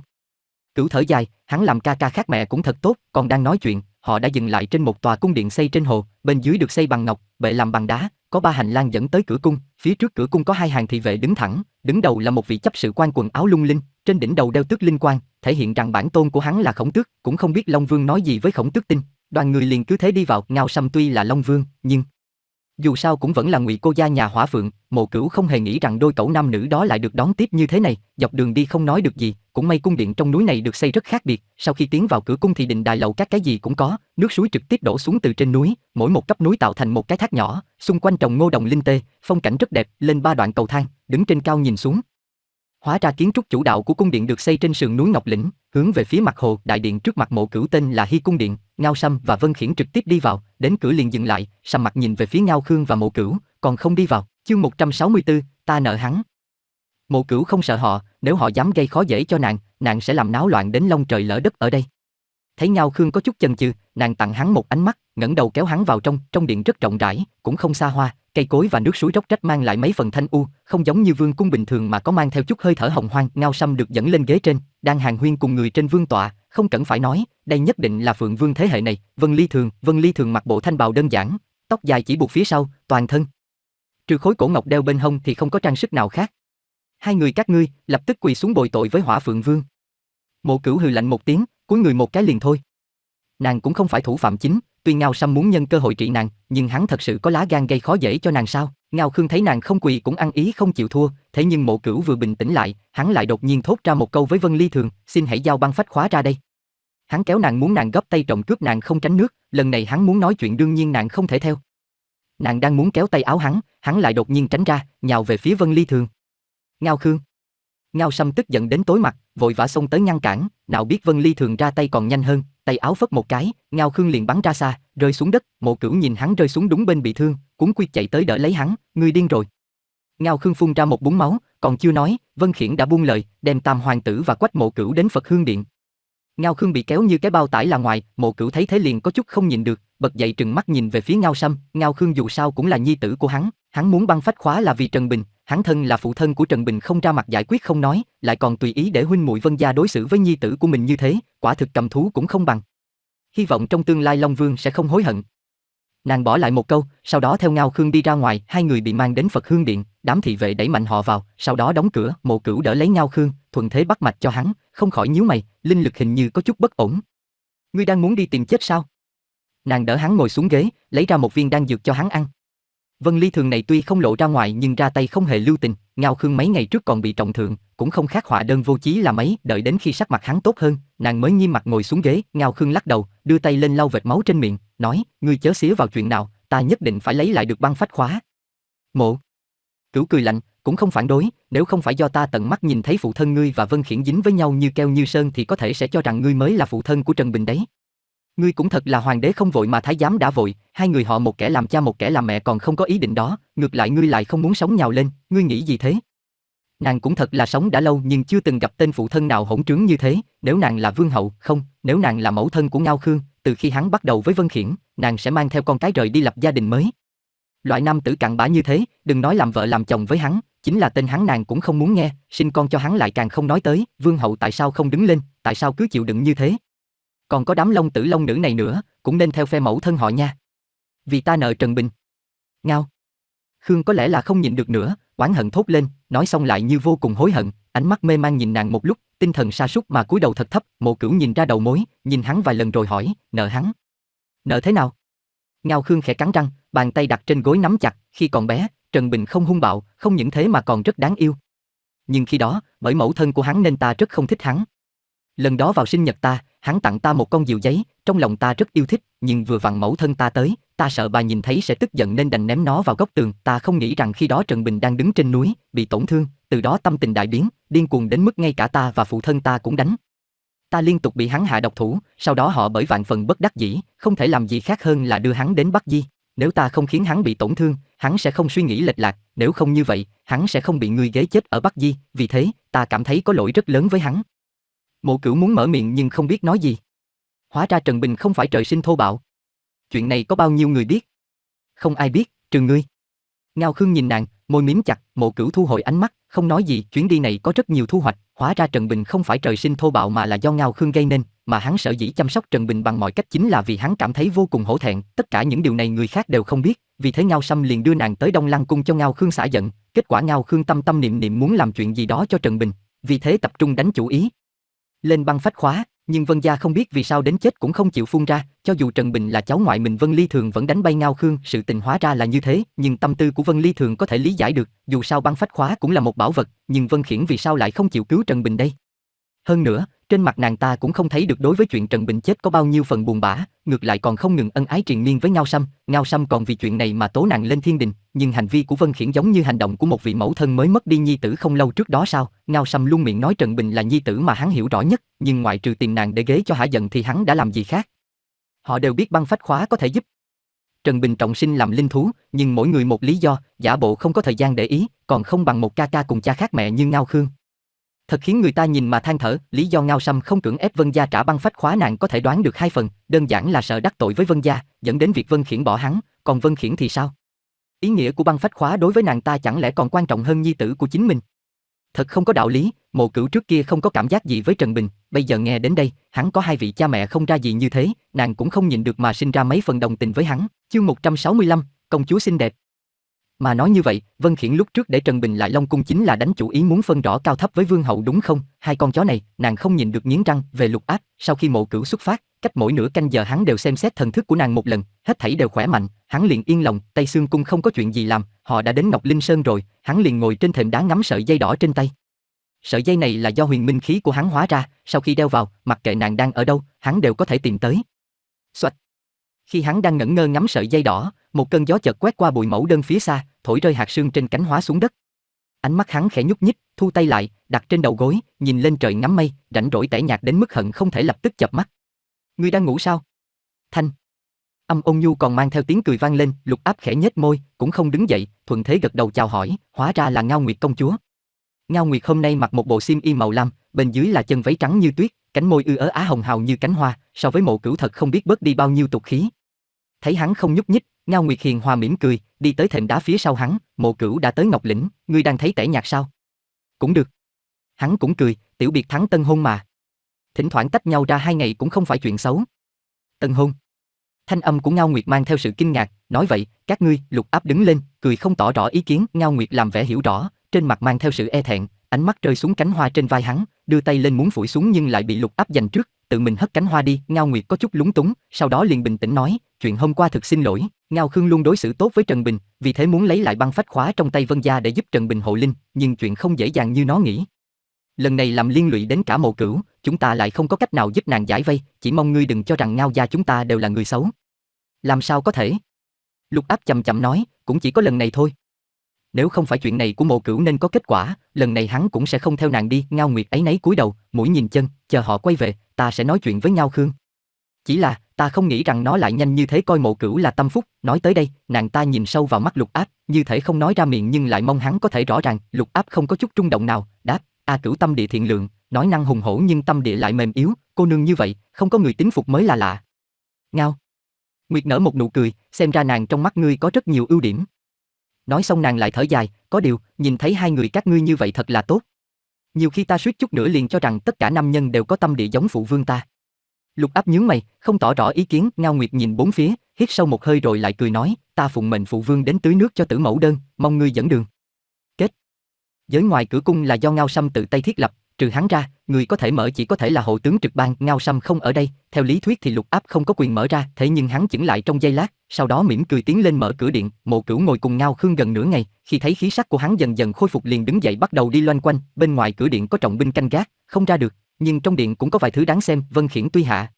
Cửu thở dài, hắn làm ca ca khác mẹ cũng thật tốt, còn đang nói chuyện, họ đã dừng lại trên một tòa cung điện xây trên hồ, bên dưới được xây bằng ngọc, bệ làm bằng đá, có ba hành lang dẫn tới cửa cung, phía trước cửa cung có hai hàng thị vệ đứng thẳng, đứng đầu là một vị chấp sự quan quần áo lung linh, trên đỉnh đầu đeo tước linh quan, thể hiện rằng bản tôn của hắn là Khổng Tước, cũng không biết Long Vương nói gì với Khổng Tước Tinh. Đoàn người liền cứ thế đi vào, Ngao Sâm tuy là Long Vương, nhưng dù sao cũng vẫn là ngụy cô gia nhà hỏa phượng, mộ cửu không hề nghĩ rằng đôi cậu nam nữ đó lại được đón tiếp như thế này, dọc đường đi không nói được gì, cũng may cung điện trong núi này được xây rất khác biệt, sau khi tiến vào cửa cung thì đình đài lầu các cái gì cũng có, nước suối trực tiếp đổ xuống từ trên núi, mỗi một cấp núi tạo thành một cái thác nhỏ, xung quanh trồng ngô đồng linh tê, phong cảnh rất đẹp, lên ba đoạn cầu thang, đứng trên cao nhìn xuống, Hóa ra kiến trúc chủ đạo của cung điện được xây trên sườn núi Ngọc Lĩnh, hướng về phía mặt hồ, đại điện trước mặt mộ cửu tên là Hy Cung Điện, Ngao Sâm và Vân Khiển trực tiếp đi vào, đến cửa liền dừng lại, sầm mặt nhìn về phía Ngao Khương và mộ cửu, còn không đi vào, chương 164, ta nợ hắn. Mộ cửu không sợ họ, nếu họ dám gây khó dễ cho nàng, nàng sẽ làm náo loạn đến long trời lỡ đất ở đây. Thấy Ngao Khương có chút chần chừ, nàng tặng hắn một ánh mắt, ngẩng đầu kéo hắn vào trong, trong điện rất rộng rãi, cũng không xa hoa, cây cối và nước suối róc rách mang lại mấy phần thanh u, không giống như vương cung bình thường mà có mang theo chút hơi thở hồng hoang. Ngao Sâm được dẫn lên ghế trên, đang hàng huyên cùng người trên vương tọa, không cần phải nói, đây nhất định là Phượng Vương thế hệ này. Vân Ly Thường, Vân Ly Thường mặc bộ thanh bào đơn giản, tóc dài chỉ buộc phía sau, toàn thân. Trừ khối cổ ngọc đeo bên hông thì không có trang sức nào khác. Hai người các ngươi lập tức quỳ xuống bồi tội với Hỏa Phượng Vương. Mộ Cửu hừ lạnh một tiếng, cúi người một cái liền thôi. Nàng cũng không phải thủ phạm chính, Tuy Ngao Sam muốn nhân cơ hội trị nàng, nhưng hắn thật sự có lá gan gây khó dễ cho nàng sao? Ngao Khương thấy nàng không quỳ cũng ăn ý không chịu thua, thế nhưng Mộ Cửu vừa bình tĩnh lại, hắn lại đột nhiên thốt ra một câu với Vân Ly Thường, "Xin hãy giao băng phách khóa ra đây." Hắn kéo nàng muốn nàng gấp tay trọng cướp nàng không tránh nước, lần này hắn muốn nói chuyện đương nhiên nàng không thể theo. Nàng đang muốn kéo tay áo hắn, hắn lại đột nhiên tránh ra, nhào về phía Vân Ly Thường. "Ngao Khương." Ngao Sâm tức giận đến tối mặt, vội vã xông tới ngăn cản, nào biết Vân Ly thường ra tay còn nhanh hơn, tay áo phất một cái, Ngao Khương liền bắn ra xa, rơi xuống đất, Mộ Cửu nhìn hắn rơi xuống đúng bên bị thương, cuốn quyết chạy tới đỡ lấy hắn, người điên rồi. Ngao Khương phun ra một búng máu, còn chưa nói, Vân Khiển đã buông lời, đem Tam hoàng tử và Quách Mộ Cửu đến Phật Hương điện. Ngao Khương bị kéo như cái bao tải là ngoài, Mộ Cửu thấy thế liền có chút không nhìn được, bật dậy trừng mắt nhìn về phía Ngao Sâm, Ngao Khương dù sao cũng là nhi tử của hắn, hắn muốn băng phách khóa là vì Trần Bình, hắn thân là phụ thân của Trần Bình không ra mặt giải quyết không nói, lại còn tùy ý để huynh muội Vân gia đối xử với nhi tử của mình như thế, quả thực cầm thú cũng không bằng. Hy vọng trong tương lai Long Vương sẽ không hối hận. Nàng bỏ lại một câu, sau đó theo Ngao Khương đi ra ngoài, hai người bị mang đến Phật Hương Điện, đám thị vệ đẩy mạnh họ vào, sau đó đóng cửa, Mộ Cửu đỡ lấy Ngao Khương, thuận thế bắt mạch cho hắn, không khỏi nhíu mày, linh lực hình như có chút bất ổn. Ngươi đang muốn đi tìm chết sao? Nàng đỡ hắn ngồi xuống ghế, lấy ra một viên đan dược cho hắn ăn. Vân Ly thường này tuy không lộ ra ngoài nhưng ra tay không hề lưu tình, Ngao Khương mấy ngày trước còn bị trọng thượng, cũng không khác họa đơn vô chí là mấy, đợi đến khi sắc mặt hắn tốt hơn, nàng mới nghiêm mặt ngồi xuống ghế, Ngao Khương lắc đầu, đưa tay lên lau vệt máu trên miệng, nói, ngươi chớ xía vào chuyện nào, ta nhất định phải lấy lại được băng phách khóa. Mộ. Cửu cười lạnh, cũng không phản đối, nếu không phải do ta tận mắt nhìn thấy phụ thân ngươi và Vân Khiển dính với nhau như keo như sơn thì có thể sẽ cho rằng ngươi mới là phụ thân của Trần Bình đấy. Ngươi cũng thật là hoàng đế không vội mà thái giám đã vội, hai người họ một kẻ làm cha một kẻ làm mẹ còn không có ý định đó, ngược lại ngươi lại không muốn sống nhào lên, ngươi nghĩ gì thế? Nàng cũng thật là sống đã lâu nhưng chưa từng gặp tên phụ thân nào hỗn trướng như thế, nếu nàng là vương hậu, không, nếu nàng là mẫu thân của Ngao Khương, từ khi hắn bắt đầu với Vân Khiển, nàng sẽ mang theo con cái rời đi lập gia đình mới. Loại nam tử cặn bã như thế, đừng nói làm vợ làm chồng với hắn, chính là tên hắn nàng cũng không muốn nghe, sinh con cho hắn lại càng không nói tới, vương hậu tại sao không đứng lên, tại sao cứ chịu đựng như thế, còn có đám long tử long nữ này nữa, cũng nên theo phe mẫu thân họ nha. Vì ta nợ Trần Bình. Ngao. Khương có lẽ là không nhịn được nữa, oán hận thốt lên, nói xong lại như vô cùng hối hận, ánh mắt mê man nhìn nàng một lúc, tinh thần sa sút mà cúi đầu thật thấp, Mộ Cửu nhìn ra đầu mối, nhìn hắn vài lần rồi hỏi, nợ hắn. Nợ thế nào? Ngao Khương khẽ cắn răng, bàn tay đặt trên gối nắm chặt, khi còn bé, Trần Bình không hung bạo, không những thế mà còn rất đáng yêu. Nhưng khi đó, bởi mẫu thân của hắn nên ta rất không thích hắn. Lần đó vào sinh nhật ta, hắn tặng ta một con diều giấy, trong lòng ta rất yêu thích, nhưng vừa vặn mẫu thân ta tới, ta sợ bà nhìn thấy sẽ tức giận nên đành ném nó vào góc tường, ta không nghĩ rằng khi đó Trần Bình đang đứng trên núi, bị tổn thương, từ đó tâm tình đại biến, điên cuồng đến mức ngay cả ta và phụ thân ta cũng đánh. Ta liên tục bị hắn hạ độc thủ, sau đó họ bởi vạn phần bất đắc dĩ, không thể làm gì khác hơn là đưa hắn đến Bắc Di. Nếu ta không khiến hắn bị tổn thương, hắn sẽ không suy nghĩ lệch lạc, nếu không như vậy, hắn sẽ không bị người ghế chết ở Bắc Di, vì thế, ta cảm thấy có lỗi rất lớn với hắn. Mộ Cửu muốn mở miệng nhưng không biết nói gì. Hóa ra Trần Bình không phải trời sinh thô bạo. Chuyện này có bao nhiêu người biết? Không ai biết, trừ ngươi. Ngao Khương nhìn nàng, môi mím chặt, Mộ Cửu thu hồi ánh mắt, không nói gì, chuyến đi này có rất nhiều thu hoạch, hóa ra Trần Bình không phải trời sinh thô bạo mà là do Ngao Khương gây nên, mà hắn sở dĩ chăm sóc Trần Bình bằng mọi cách chính là vì hắn cảm thấy vô cùng hổ thẹn, tất cả những điều này người khác đều không biết, vì thế Ngao Sâm liền đưa nàng tới Đông Lăng cung cho Ngao Khương xả giận, kết quả Ngao Khương tâm tâm niệm niệm muốn làm chuyện gì đó cho Trần Bình, vì thế tập trung đánh chủ ý, lên băng phách khóa, nhưng Vân Gia không biết vì sao đến chết cũng không chịu phun ra, cho dù Trần Bình là cháu ngoại mình Vân Ly Thường vẫn đánh bay Ngao Khương, sự tình hóa ra là như thế, nhưng tâm tư của Vân Ly Thường có thể lý giải được, dù sao băng phách khóa cũng là một bảo vật, nhưng Vân Khiển vì sao lại không chịu cứu Trần Bình đây? Hơn nữa, trên mặt nàng ta cũng không thấy được đối với chuyện Trần Bình chết có bao nhiêu phần buồn bã, ngược lại còn không ngừng ân ái triền miên với Ngao Sâm, Ngao Sâm còn vì chuyện này mà tố nàng lên thiên đình, nhưng hành vi của Vân Khiển giống như hành động của một vị mẫu thân mới mất đi nhi tử không lâu trước đó sao? Ngao Sâm luôn miệng nói Trần Bình là nhi tử mà hắn hiểu rõ nhất, nhưng ngoại trừ tìm nàng để ghế cho hả giận thì hắn đã làm gì khác? Họ đều biết băng phách khóa có thể giúp, Trần Bình trọng sinh làm linh thú, nhưng mỗi người một lý do, giả bộ không có thời gian để ý, còn không bằng một ca ca cùng cha khác mẹ như Ngao Khương. Thật khiến người ta nhìn mà than thở, lý do Ngao Sâm không cưỡng ép Vân Gia trả băng phách khóa nạn có thể đoán được hai phần, đơn giản là sợ đắc tội với Vân Gia, dẫn đến việc Vân Khiển bỏ hắn, còn Vân Khiển thì sao? Ý nghĩa của băng phách khóa đối với nàng ta chẳng lẽ còn quan trọng hơn nhi tử của chính mình? Thật không có đạo lý, mộ cửu trước kia không có cảm giác gì với Trần Bình, bây giờ nghe đến đây, hắn có hai vị cha mẹ không ra gì như thế, nàng cũng không nhìn được mà sinh ra mấy phần đồng tình với hắn. Chương 165, công chúa xinh đẹp, mà nói như vậy, Vân Khiển lúc trước để Trần Bình lại Long Cung chính là đánh chủ ý muốn phân rõ cao thấp với Vương Hậu đúng không? Hai con chó này, nàng không nhìn được nghiến răng về lục áp, sau khi mộ cửu xuất phát, cách mỗi nửa canh giờ hắn đều xem xét thần thức của nàng một lần, hết thảy đều khỏe mạnh, hắn liền yên lòng, Tây Sương Cung không có chuyện gì làm, họ đã đến Ngọc Linh Sơn rồi, hắn liền ngồi trên thềm đá ngắm sợi dây đỏ trên tay. Sợi dây này là do huyền minh khí của hắn hóa ra, sau khi đeo vào, mặc kệ nàng đang ở đâu, hắn đều có thể tìm tới. Soạt, khi hắn đang ngẩn ngơ ngắm sợi dây đỏ, một cơn gió chợt quét qua bụi mẫu đơn phía xa, thổi rơi hạt sương trên cánh hóa xuống đất. Ánh mắt hắn khẽ nhúc nhích, thu tay lại, đặt trên đầu gối, nhìn lên trời ngắm mây, rảnh rỗi tẻ nhạt đến mức hận không thể lập tức chập mắt. Ngươi đang ngủ sao? Thanh. Âm ôn nhu còn mang theo tiếng cười vang lên, Lục Áp khẽ nhếch môi, cũng không đứng dậy, thuận thế gật đầu chào hỏi, hóa ra là Ngao Nguyệt công chúa. Ngao Nguyệt hôm nay mặc một bộ xiêm y màu lam, bên dưới là chân váy trắng như tuyết, cánh môi ư ớ á hồng hào như cánh hoa, so với mộ cửu thật không biết bớt đi bao nhiêu tục khí thấy hắn không nhúc nhích, Ngao Nguyệt hiền hòa mỉm cười, đi tới thềm đá phía sau hắn, Mộ Cửu đã tới Ngọc Lĩnh, ngươi đang thấy tẻ nhạt sao? Cũng được. Hắn cũng cười, tiểu biệt thắng tân hôn mà. Thỉnh thoảng tách nhau ra hai ngày cũng không phải chuyện xấu. Tân hôn. Thanh âm của Ngao Nguyệt mang theo sự kinh ngạc, nói vậy, các ngươi, Lục Áp đứng lên, cười không tỏ rõ ý kiến, Ngao Nguyệt làm vẻ hiểu rõ, trên mặt mang theo sự e thẹn, ánh mắt rơi xuống cánh hoa trên vai hắn, đưa tay lên muốn phủi xuống nhưng lại bị Lục Áp giành trước, tự mình hất cánh hoa đi, Ngao Nguyệt có chút lúng túng, sau đó liền bình tĩnh nói, chuyện hôm qua thực xin lỗi, Ngao Khương luôn đối xử tốt với Trần Bình, vì thế muốn lấy lại băng phách khóa trong tay Vân Gia để giúp Trần Bình hộ linh, nhưng chuyện không dễ dàng như nó nghĩ. Lần này làm liên lụy đến cả mộ cửu, chúng ta lại không có cách nào giúp nàng giải vây, chỉ mong ngươi đừng cho rằng Ngao gia chúng ta đều là người xấu. Làm sao có thể? Lục Áp chậm chậm nói, cũng chỉ có lần này thôi, nếu không phải chuyện này của mộ cửu nên có kết quả, lần này hắn cũng sẽ không theo nàng đi. Ngao Nguyệt ấy nấy cúi đầu, mũi nhìn chân, chờ họ quay về, ta sẽ nói chuyện với Ngao Khương. Chỉ là, ta không nghĩ rằng nó lại nhanh như thế coi mộ cửu là tâm phúc, nói tới đây, nàng ta nhìn sâu vào mắt lục áp, như thể không nói ra miệng nhưng lại mong hắn có thể rõ ràng, lục áp không có chút trung động nào, đáp, a cửu tâm địa thiện lượng, nói năng hùng hổ nhưng tâm địa lại mềm yếu, cô nương như vậy, không có người tín phục mới là lạ. Ngao. Nguyệt nở một nụ cười, xem ra nàng trong mắt ngươi có rất nhiều ưu điểm. Nói xong nàng lại thở dài, có điều, nhìn thấy hai người các ngươi như vậy thật là tốt. Nhiều khi ta suýt chút nữa liền cho rằng tất cả nam nhân đều có tâm địa giống phụ vương ta. Lục áp nhướng mày, không tỏ rõ ý kiến, Ngao Nguyệt nhìn bốn phía, hít sâu một hơi rồi lại cười nói, ta phụng mệnh phụ vương đến tưới nước cho tử mẫu đơn, mong ngươi dẫn đường. Kết. Giới ngoài cửa cung là do Ngao Sâm tự tay thiết lập, trừ hắn ra, người có thể mở chỉ có thể là hộ tướng trực ban, Ngao Sâm không ở đây, theo lý thuyết thì lục áp không có quyền mở ra, thế nhưng hắn chỉnh lại trong giây lát, sau đó mỉm cười tiến lên mở cửa điện, Mộ Cửu ngồi cùng Ngao Khương gần nửa ngày, khi thấy khí sắc của hắn dần dần khôi phục liền đứng dậy bắt đầu đi loanh quanh, bên ngoài cửa điện có trọng binh canh gác, không ra được, nhưng trong điện cũng có vài thứ đáng xem, Vân Khiển tuy hạ,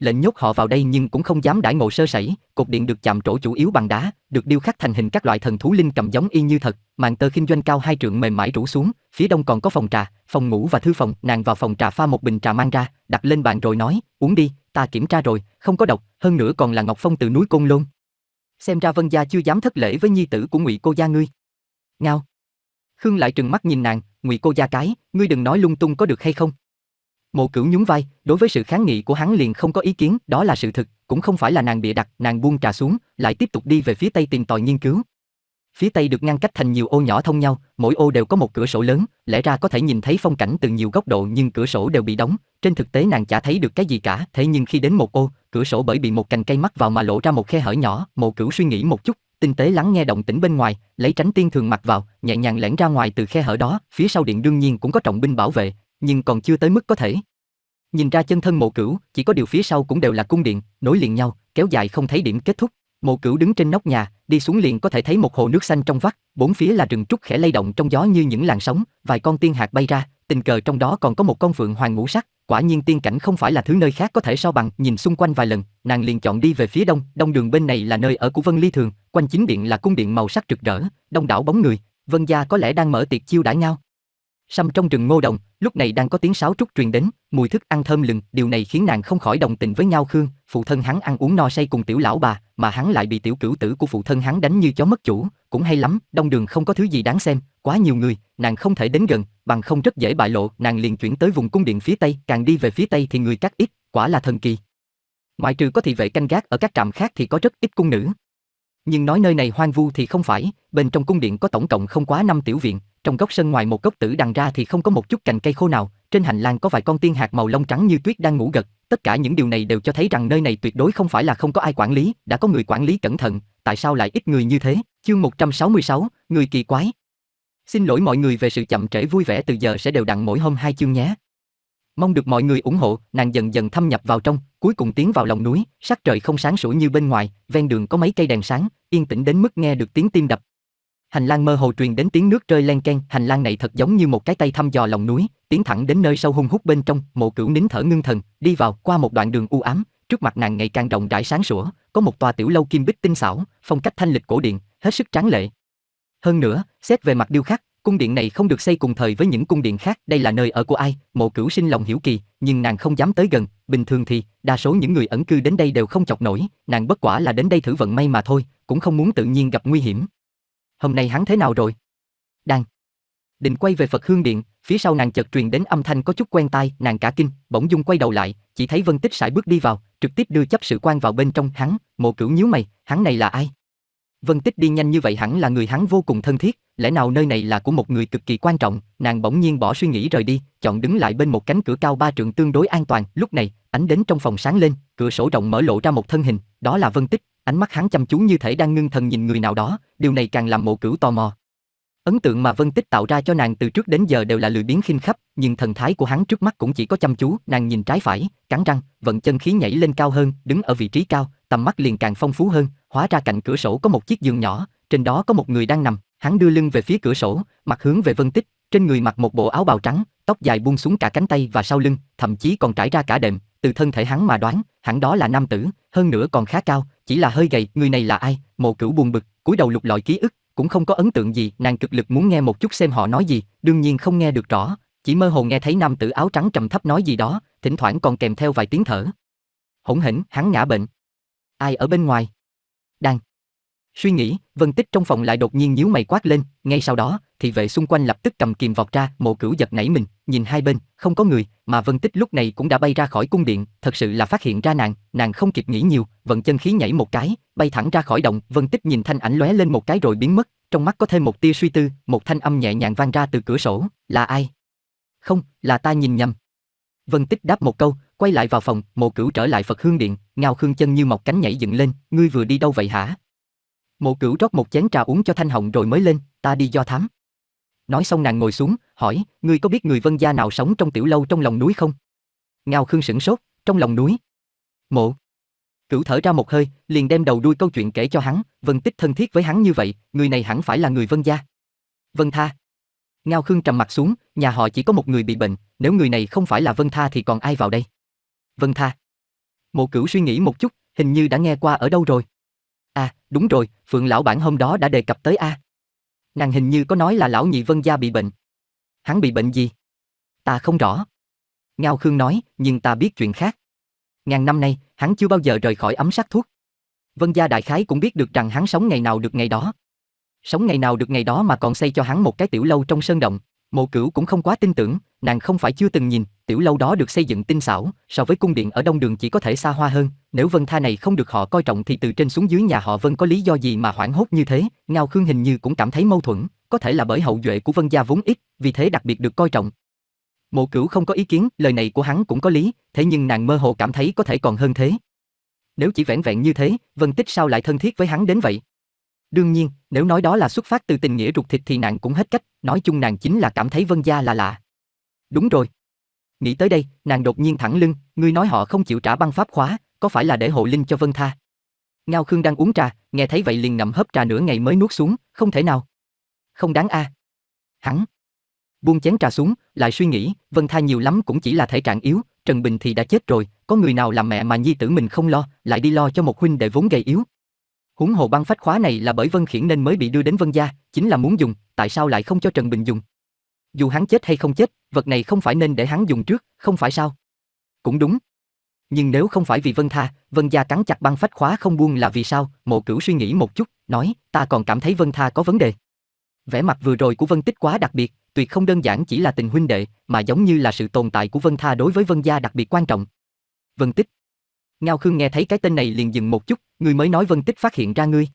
lệnh nhốt họ vào đây nhưng cũng không dám đãi ngộ sơ sẩy, cột điện được chạm trổ chủ yếu bằng đá, được điêu khắc thành hình các loại thần thú linh cầm giống y như thật, màn tơ khinh doanh cao hai trượng mềm mại rủ xuống, phía đông còn có phòng trà, phòng ngủ và thư phòng, nàng vào phòng trà pha một bình trà mang ra, đặt lên bàn rồi nói, uống đi, ta kiểm tra rồi, không có độc, hơn nữa còn là Ngọc Phong từ núi Côn luôn. Xem ra Vân gia chưa dám thất lễ với nhi tử của Ngụy cô gia ngươi. Ngao. Khương lại trừng mắt nhìn nàng, Ngụy cô gia cái, ngươi đừng nói lung tung có được hay không? Mộ Cửu nhún vai, đối với sự kháng nghị của hắn liền không có ý kiến, đó là sự thực, cũng không phải là nàng bịa đặt, nàng buông trà xuống, lại tiếp tục đi về phía tây tìm tòi nghiên cứu. Phía tây được ngăn cách thành nhiều ô nhỏ thông nhau, mỗi ô đều có một cửa sổ lớn, lẽ ra có thể nhìn thấy phong cảnh từ nhiều góc độ nhưng cửa sổ đều bị đóng, trên thực tế nàng chả thấy được cái gì cả, thế nhưng khi đến một ô, cửa sổ bởi bị một cành cây mắc vào mà lộ ra một khe hở nhỏ, Mộ Cửu suy nghĩ một chút, tinh tế lắng nghe động tĩnh bên ngoài, lấy tránh tiên thường mặc vào, nhẹ nhàng lẻn ra ngoài từ khe hở đó, phía sau điện đương nhiên cũng có trọng binh bảo vệ, nhưng còn chưa tới mức có thể. Nhìn ra chân thân mộ cửu, chỉ có điều phía sau cũng đều là cung điện, nối liền nhau, kéo dài không thấy điểm kết thúc. Mộ cửu đứng trên nóc nhà, đi xuống liền có thể thấy một hồ nước xanh trong vắt, bốn phía là rừng trúc khẽ lay động trong gió như những làn sóng, vài con tiên hạt bay ra, tình cờ trong đó còn có một con phượng hoàng ngũ sắc, quả nhiên tiên cảnh không phải là thứ nơi khác có thể so bằng, nhìn xung quanh vài lần, nàng liền chọn đi về phía đông, đông đường bên này là nơi ở của Vân Ly Thường, quanh chính điện là cung điện màu sắc rực rỡ, đông đảo bóng người, Vân gia có lẽ đang mở tiệc chiêu đãi nhau. Sâm trong rừng ngô đồng, lúc này đang có tiếng sáo trúc truyền đến, mùi thức ăn thơm lừng, điều này khiến nàng không khỏi đồng tình với nhau Khương, phụ thân hắn ăn uống no say cùng tiểu lão bà, mà hắn lại bị tiểu cửu tử của phụ thân hắn đánh như chó mất chủ, cũng hay lắm, đông đường không có thứ gì đáng xem, quá nhiều người, nàng không thể đến gần, bằng không rất dễ bại lộ, nàng liền chuyển tới vùng cung điện phía tây, càng đi về phía tây thì người cắt ít, quả là thần kỳ. Ngoại trừ có thị vệ canh gác ở các trạm khác thì có rất ít cung nữ nhưng nói nơi này hoang vu thì không phải, bên trong cung điện có tổng cộng không quá năm tiểu viện, trong góc sân ngoài một gốc tử đằng ra thì không có một chút cành cây khô nào, trên hành lang có vài con tiên hạt màu lông trắng như tuyết đang ngủ gật, tất cả những điều này đều cho thấy rằng nơi này tuyệt đối không phải là không có ai quản lý, đã có người quản lý cẩn thận, tại sao lại ít người như thế? Chương 166, người kỳ quái. Xin lỗi mọi người về sự chậm trễ vui vẻ từ giờ sẽ đều đặn mỗi hôm hai chương nhé. Mong được mọi người ủng hộ, nàng dần dần thâm nhập vào trong, cuối cùng tiến vào lòng núi, sắc trời không sáng sủa như bên ngoài, ven đường có mấy cây đèn sáng, yên tĩnh đến mức nghe được tiếng tim đập. Hành lang mơ hồ truyền đến tiếng nước rơi len keng, hành lang này thật giống như một cái tay thăm dò lòng núi, tiến thẳng đến nơi sâu hung hút bên trong, Mộ Cửu nín thở ngưng thần, đi vào qua một đoạn đường u ám, trước mặt nàng ngày càng rộng rãi sáng sủa, có một tòa tiểu lâu kim bích tinh xảo, phong cách thanh lịch cổ điện, hết sức tráng lệ. Hơn nữa, xét về mặt điêu khắc, Cung điện này không được xây cùng thời với những cung điện khác, đây là nơi ở của ai? Mộ Cửu Sinh lòng hiểu kỳ, nhưng nàng không dám tới gần, bình thường thì đa số những người ẩn cư đến đây đều không chọc nổi, nàng bất quả là đến đây thử vận may mà thôi, cũng không muốn tự nhiên gặp nguy hiểm. Hôm nay hắn thế nào rồi? Đang định quay về Phật Hương Điện, phía sau nàng chợt truyền đến âm thanh có chút quen tai, nàng cả kinh, bỗng dung quay đầu lại, chỉ thấy Vân Tích sải bước đi vào, trực tiếp đưa chấp sự quan vào bên trong hắn, Mộ Cửu nhíu mày, hắn này là ai? Vân Tích đi nhanh như vậy hẳn là người hắn vô cùng thân thiết, lẽ nào nơi này là của một người cực kỳ quan trọng, nàng bỗng nhiên bỏ suy nghĩ rời đi, chọn đứng lại bên một cánh cửa cao ba trượng tương đối an toàn, lúc này, ánh đến trong phòng sáng lên, cửa sổ rộng mở lộ ra một thân hình, đó là Vân Tích, ánh mắt hắn chăm chú như thể đang ngưng thần nhìn người nào đó, điều này càng làm mộ cửu tò mò. Ấn tượng mà Vân Tích tạo ra cho nàng từ trước đến giờ đều là lười biến khinh khắp, nhưng thần thái của hắn trước mắt cũng chỉ có chăm chú, nàng nhìn trái phải, cắn răng, vận chân khí nhảy lên cao hơn, đứng ở vị trí cao, tầm mắt liền càng phong phú hơn, hóa ra cạnh cửa sổ có một chiếc giường nhỏ, trên đó có một người đang nằm, hắn đưa lưng về phía cửa sổ, mặt hướng về Vân Tích, trên người mặc một bộ áo bào trắng, tóc dài buông xuống cả cánh tay và sau lưng, thậm chí còn trải ra cả đệm, từ thân thể hắn mà đoán, hẳn đó là nam tử, hơn nữa còn khá cao, chỉ là hơi gầy, người này là ai? Mộ Cửu buồn bực, cúi đầu lục lọi ký ức, cũng không có ấn tượng gì, nàng cực lực muốn nghe một chút xem họ nói gì, đương nhiên không nghe được rõ, chỉ mơ hồ nghe thấy nam tử áo trắng trầm thấp nói gì đó, thỉnh thoảng còn kèm theo vài tiếng thở. Hỗn hỉnh, hắn ngã bệnh. Ai ở bên ngoài? đang suy nghĩ, Vân Tích trong phòng lại đột nhiên nhíu mày quát lên, ngay sau đó, thị vệ xung quanh lập tức cầm kiếm vọt ra, Mộ Cửu giật nảy mình, nhìn hai bên, không có người, mà Vân Tích lúc này cũng đã bay ra khỏi cung điện, thật sự là phát hiện ra nàng, nàng không kịp nghĩ nhiều, vận chân khí nhảy một cái, bay thẳng ra khỏi động, Vân Tích nhìn thanh ảnh lóe lên một cái rồi biến mất, trong mắt có thêm một tia suy tư, một thanh âm nhẹ nhàng vang ra từ cửa sổ, là ai? Không, là ta nhìn nhầm. Vân Tích đáp một câu, Quay lại vào phòng, mộ cửu trở lại Phật Hương Điện, ngao khương chân như mọc cánh nhảy dựng lên, ngươi vừa đi đâu vậy hả? Mộ cửu rót một chén trà uống cho thanh hồng rồi mới lên, ta đi do thám. Nói xong nàng ngồi xuống, hỏi, ngươi có biết người vân gia nào sống trong tiểu lâu trong lòng núi không? Ngao khương sửng sốt, trong lòng núi. Mộ. Cửu thở ra một hơi, liền đem đầu đuôi câu chuyện kể cho hắn, vân tích thân thiết với hắn như vậy, người này hẳn phải là người vân gia. Vân Tha. Ngao Khương trầm mặt xuống, nhà họ chỉ có một người bị bệnh, nếu người này không phải là Vân Tha thì còn ai vào đây? Vân Tha. Mộ Cửu suy nghĩ một chút, hình như đã nghe qua ở đâu rồi. À, đúng rồi, Phượng lão bản hôm đó đã đề cập tới a. Nàng hình như có nói là lão nhị Vân gia bị bệnh. Hắn bị bệnh gì? Ta không rõ. Ngao Khương nói, nhưng ta biết chuyện khác. Ngàn năm nay, hắn chưa bao giờ rời khỏi ấm sắc thuốc. Vân gia đại khái cũng biết được rằng hắn sống ngày nào được ngày đó. Sống ngày nào được ngày đó mà còn xây cho hắn một cái tiểu lâu trong sơn động, Mộ Cửu cũng không quá tin tưởng, nàng không phải chưa từng nhìn, tiểu lâu đó được xây dựng tinh xảo, so với cung điện ở đông đường chỉ có thể xa hoa hơn, nếu Vân Tha này không được họ coi trọng thì từ trên xuống dưới nhà họ Vân có lý do gì mà hoảng hốt như thế, Ngao Khương hình như cũng cảm thấy mâu thuẫn, có thể là bởi hậu duệ của Vân gia vốn ít, vì thế đặc biệt được coi trọng. Mộ Cửu không có ý kiến, lời này của hắn cũng có lý, thế nhưng nàng mơ hồ cảm thấy có thể còn hơn thế. Nếu chỉ vẻn vẹn như thế, Vân Tích sao lại thân thiết với hắn đến vậy? Đương nhiên, nếu nói đó là xuất phát từ tình nghĩa ruột thịt thì nàng cũng hết cách, nói chung nàng chính là cảm thấy Vân gia là lạ. Đúng rồi. Nghĩ tới đây, nàng đột nhiên thẳng lưng, ngươi nói họ không chịu trả băng pháp khóa, có phải là để hộ linh cho Vân Tha? Ngao Khương đang uống trà, nghe thấy vậy liền ngậm hớp trà nửa ngày mới nuốt xuống, không thể nào. Không đáng a. À. Hắn buông chén trà xuống, lại suy nghĩ, Vân Tha nhiều lắm cũng chỉ là thể trạng yếu, Trần Bình thì đã chết rồi, có người nào làm mẹ mà nhi tử mình không lo, lại đi lo cho một huynh đệ vốn gầy yếu. húng hồ băng phách khóa này là bởi Vân Khiển nên mới bị đưa đến Vân gia, chính là muốn dùng, tại sao lại không cho Trần Bình dùng? Dù hắn chết hay không chết, vật này không phải nên để hắn dùng trước, không phải sao? Cũng đúng. Nhưng nếu không phải vì Vân Tha, Vân Gia cắn chặt băng phách khóa không buông là vì sao? Mộ Cửu suy nghĩ một chút, nói, ta còn cảm thấy Vân Tha có vấn đề. Vẻ mặt vừa rồi của Vân Tích quá đặc biệt, tuyệt không đơn giản chỉ là tình huynh đệ, mà giống như là sự tồn tại của Vân Tha đối với Vân Gia đặc biệt quan trọng. Vân Tích. Ngao Khương nghe thấy cái tên này liền dừng một chút, người mới nói Vân Tích phát hiện ra ngươi.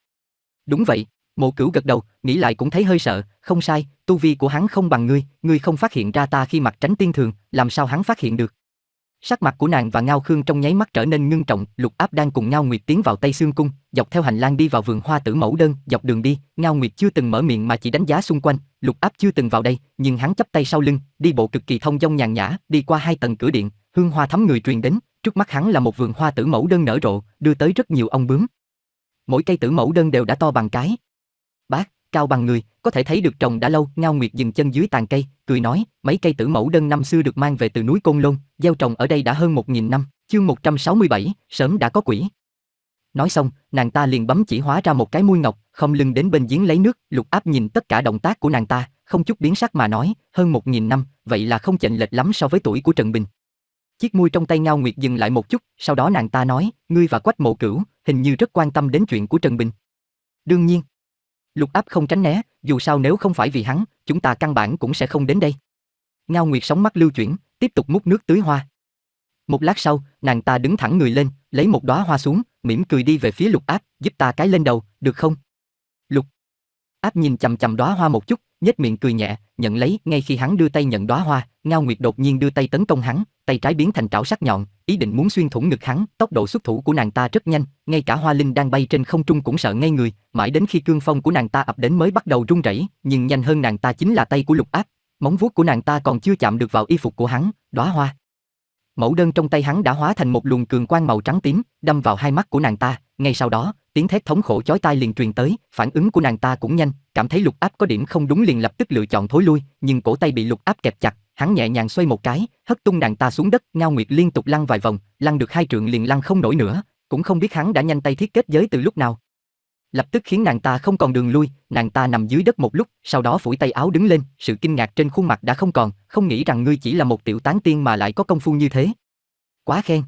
Đúng vậy. Mộ Cửu gật đầu, nghĩ lại cũng thấy hơi sợ, không sai, tu vi của hắn không bằng ngươi, ngươi không phát hiện ra ta khi mặt tránh tiên thường, làm sao hắn phát hiện được? Sắc mặt của nàng và Ngao Khương trong nháy mắt trở nên ngưng trọng, Lục Áp đang cùng Ngao Nguyệt tiến vào Tây xương cung, dọc theo hành lang đi vào vườn hoa tử mẫu đơn, dọc đường đi, Ngao Nguyệt chưa từng mở miệng mà chỉ đánh giá xung quanh, Lục Áp chưa từng vào đây, nhưng hắn chắp tay sau lưng, đi bộ cực kỳ thông dong nhàn nhã, đi qua hai tầng cửa điện, hương hoa thấm người truyền đến, trước mắt hắn là một vườn hoa tử mẫu đơn nở rộ, đưa tới rất nhiều ong bướm. Mỗi cây tử mẫu đơn đều đã to bằng cái, Bác, cao bằng người, có thể thấy được trồng đã lâu, Ngao Nguyệt dừng chân dưới tàn cây, cười nói, mấy cây tử mẫu đơn năm xưa được mang về từ núi Côn Lôn, gieo trồng ở đây đã hơn 1000 năm, chương 167, sớm đã có quỷ. Nói xong, nàng ta liền bấm chỉ hóa ra một cái muôi ngọc, không lưng đến bên giếng lấy nước, Lục Áp nhìn tất cả động tác của nàng ta, không chút biến sắc mà nói, hơn 1000 năm, vậy là không chệnh lệch lắm so với tuổi của Trần Bình. Chiếc muôi trong tay Ngao Nguyệt dừng lại một chút, sau đó nàng ta nói, ngươi và Quách Mộ Cửu, hình như rất quan tâm đến chuyện của Trần Bình. Đương nhiên, Lục áp không tránh né, dù sao nếu không phải vì hắn, chúng ta căn bản cũng sẽ không đến đây. Ngao Nguyệt sóng mắt lưu chuyển, tiếp tục múc nước tưới hoa. Một lát sau, nàng ta đứng thẳng người lên, lấy một đóa hoa xuống, mỉm cười đi về phía Lục Áp, giúp ta cái lên đầu, được không? Lục Áp nhìn chằm chằm đóa hoa một chút, nhếch miệng cười nhẹ, nhận lấy, ngay khi hắn đưa tay nhận đóa hoa, Ngao Nguyệt đột nhiên đưa tay tấn công hắn, tay trái biến thành trảo sắc nhọn, ý định muốn xuyên thủng ngực hắn, tốc độ xuất thủ của nàng ta rất nhanh, ngay cả Hoa Linh đang bay trên không trung cũng sợ ngay người, mãi đến khi cương phong của nàng ta ập đến mới bắt đầu run rẩy, nhưng nhanh hơn nàng ta chính là tay của Lục Ác, móng vuốt của nàng ta còn chưa chạm được vào y phục của hắn, đóa hoa. Mẫu đơn trong tay hắn đã hóa thành một luồng cường quang màu trắng tím, đâm vào hai mắt của nàng ta, ngay sau đó, tiếng thét thống khổ chói tai liền truyền tới, phản ứng của nàng ta cũng nhanh, cảm thấy lục áp có điểm không đúng liền lập tức lựa chọn thối lui, nhưng cổ tay bị lục áp kẹp chặt, hắn nhẹ nhàng xoay một cái, hất tung nàng ta xuống đất, Ngao Nguyệt liên tục lăn vài vòng, lăn được hai trượng liền lăn không nổi nữa, cũng không biết hắn đã nhanh tay thiết kết giới từ lúc nào. Lập tức khiến nàng ta không còn đường lui, nàng ta nằm dưới đất một lúc, sau đó phủi tay áo đứng lên, sự kinh ngạc trên khuôn mặt đã không còn, không nghĩ rằng ngươi chỉ là một tiểu tán tiên mà lại có công phu như thế. Quá khen.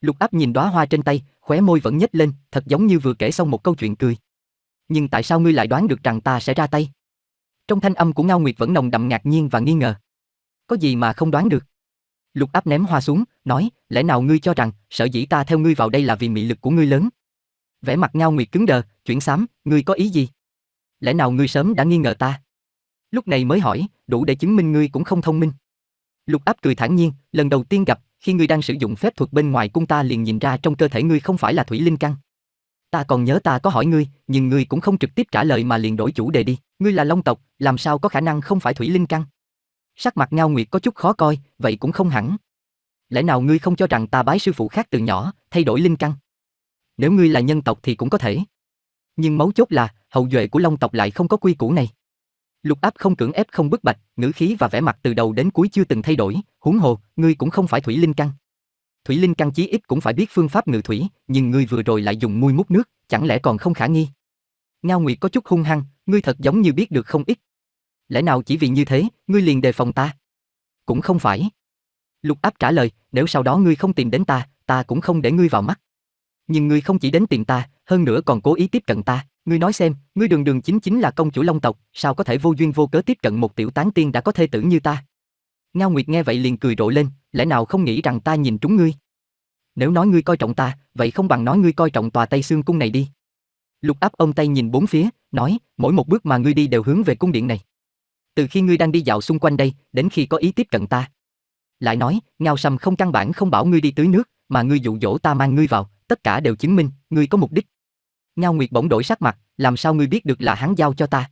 Lục Áp nhìn đóa hoa trên tay, khóe môi vẫn nhếch lên, thật giống như vừa kể xong một câu chuyện cười. Nhưng tại sao ngươi lại đoán được rằng ta sẽ ra tay? Trong thanh âm của Ngao Nguyệt vẫn nồng đậm ngạc nhiên và nghi ngờ. Có gì mà không đoán được? Lục Áp ném hoa xuống, nói, lẽ nào ngươi cho rằng sở dĩ ta theo ngươi vào đây là vì mị lực của ngươi lớn? Vẻ mặt Ngao Nguyệt cứng đờ, chuyển xám, ngươi có ý gì? Lẽ nào ngươi sớm đã nghi ngờ ta? Lúc này mới hỏi, đủ để chứng minh ngươi cũng không thông minh. Lục Áp cười thản nhiên, lần đầu tiên gặp, khi ngươi đang sử dụng phép thuật bên ngoài cung ta liền nhìn ra trong cơ thể ngươi không phải là thủy linh căn. Ta còn nhớ ta có hỏi ngươi, nhưng ngươi cũng không trực tiếp trả lời mà liền đổi chủ đề đi, ngươi là long tộc, làm sao có khả năng không phải thủy linh căn? Sắc mặt Ngao Nguyệt có chút khó coi, vậy cũng không hẳn. Lẽ nào ngươi không cho rằng ta bái sư phụ khác từ nhỏ, thay đổi linh căn? Nếu ngươi là nhân tộc thì cũng có thể. Nhưng mấu chốt là, hậu duệ của long tộc lại không có quy củ này. Lục áp không cưỡng ép không bức bạch, ngữ khí và vẻ mặt từ đầu đến cuối chưa từng thay đổi, huống hồ, ngươi cũng không phải thủy linh căn. Thủy linh căn chí ít cũng phải biết phương pháp ngự thủy, nhưng ngươi vừa rồi lại dùng môi mút nước, chẳng lẽ còn không khả nghi? Ngao Nguyệt có chút hung hăng, ngươi thật giống như biết được không ít. Lẽ nào chỉ vì như thế, ngươi liền đề phòng ta? Cũng không phải. Lục áp trả lời, nếu sau đó ngươi không tìm đến ta, ta cũng không để ngươi vào mắt. Nhưng ngươi không chỉ đến tìm ta, hơn nữa còn cố ý tiếp cận ta, Ngươi nói xem, ngươi đường đường chính chính là công chủ Long tộc, sao có thể vô duyên vô cớ tiếp cận một tiểu tán tiên đã có thê tử như ta? Ngao Nguyệt nghe vậy liền cười rộ lên, lẽ nào không nghĩ rằng ta nhìn trúng ngươi? Nếu nói ngươi coi trọng ta, vậy không bằng nói ngươi coi trọng tòa Tây xương cung này đi. Lục Áp ông tay nhìn bốn phía, nói, mỗi một bước mà ngươi đi đều hướng về cung điện này. Từ khi ngươi đang đi dạo xung quanh đây, đến khi có ý tiếp cận ta. Lại nói, Ngao Sâm không căn bản không bảo ngươi đi tưới nước, mà ngươi dụ dỗ ta mang ngươi vào, tất cả đều chứng minh ngươi có mục đích. Ngao Nguyệt bỗng đổi sắc mặt, làm sao ngươi biết được là hắn giao cho ta?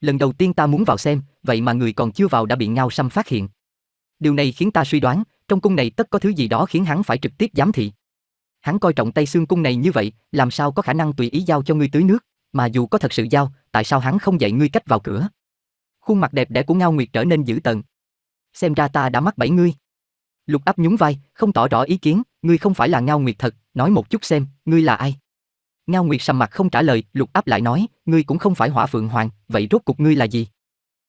Lần đầu tiên ta muốn vào xem, vậy mà người còn chưa vào đã bị Ngao Sâm phát hiện. Điều này khiến ta suy đoán, trong cung này tất có thứ gì đó khiến hắn phải trực tiếp giám thị. Hắn coi trọng tay Xương cung này như vậy, làm sao có khả năng tùy ý giao cho ngươi tưới nước, mà dù có thật sự giao, tại sao hắn không dạy ngươi cách vào cửa? Khuôn mặt đẹp đẽ của Ngao Nguyệt trở nên dữ tợn. Xem ra ta đã mắc bẫy ngươi. Lục Áp nhún vai, không tỏ rõ ý kiến, ngươi không phải là Ngao Nguyệt thật, nói một chút xem, ngươi là ai? Ngao Nguyệt sầm mặt không trả lời, Lục Áp lại nói, ngươi cũng không phải Hỏa Phượng Hoàng, vậy rốt cục ngươi là gì?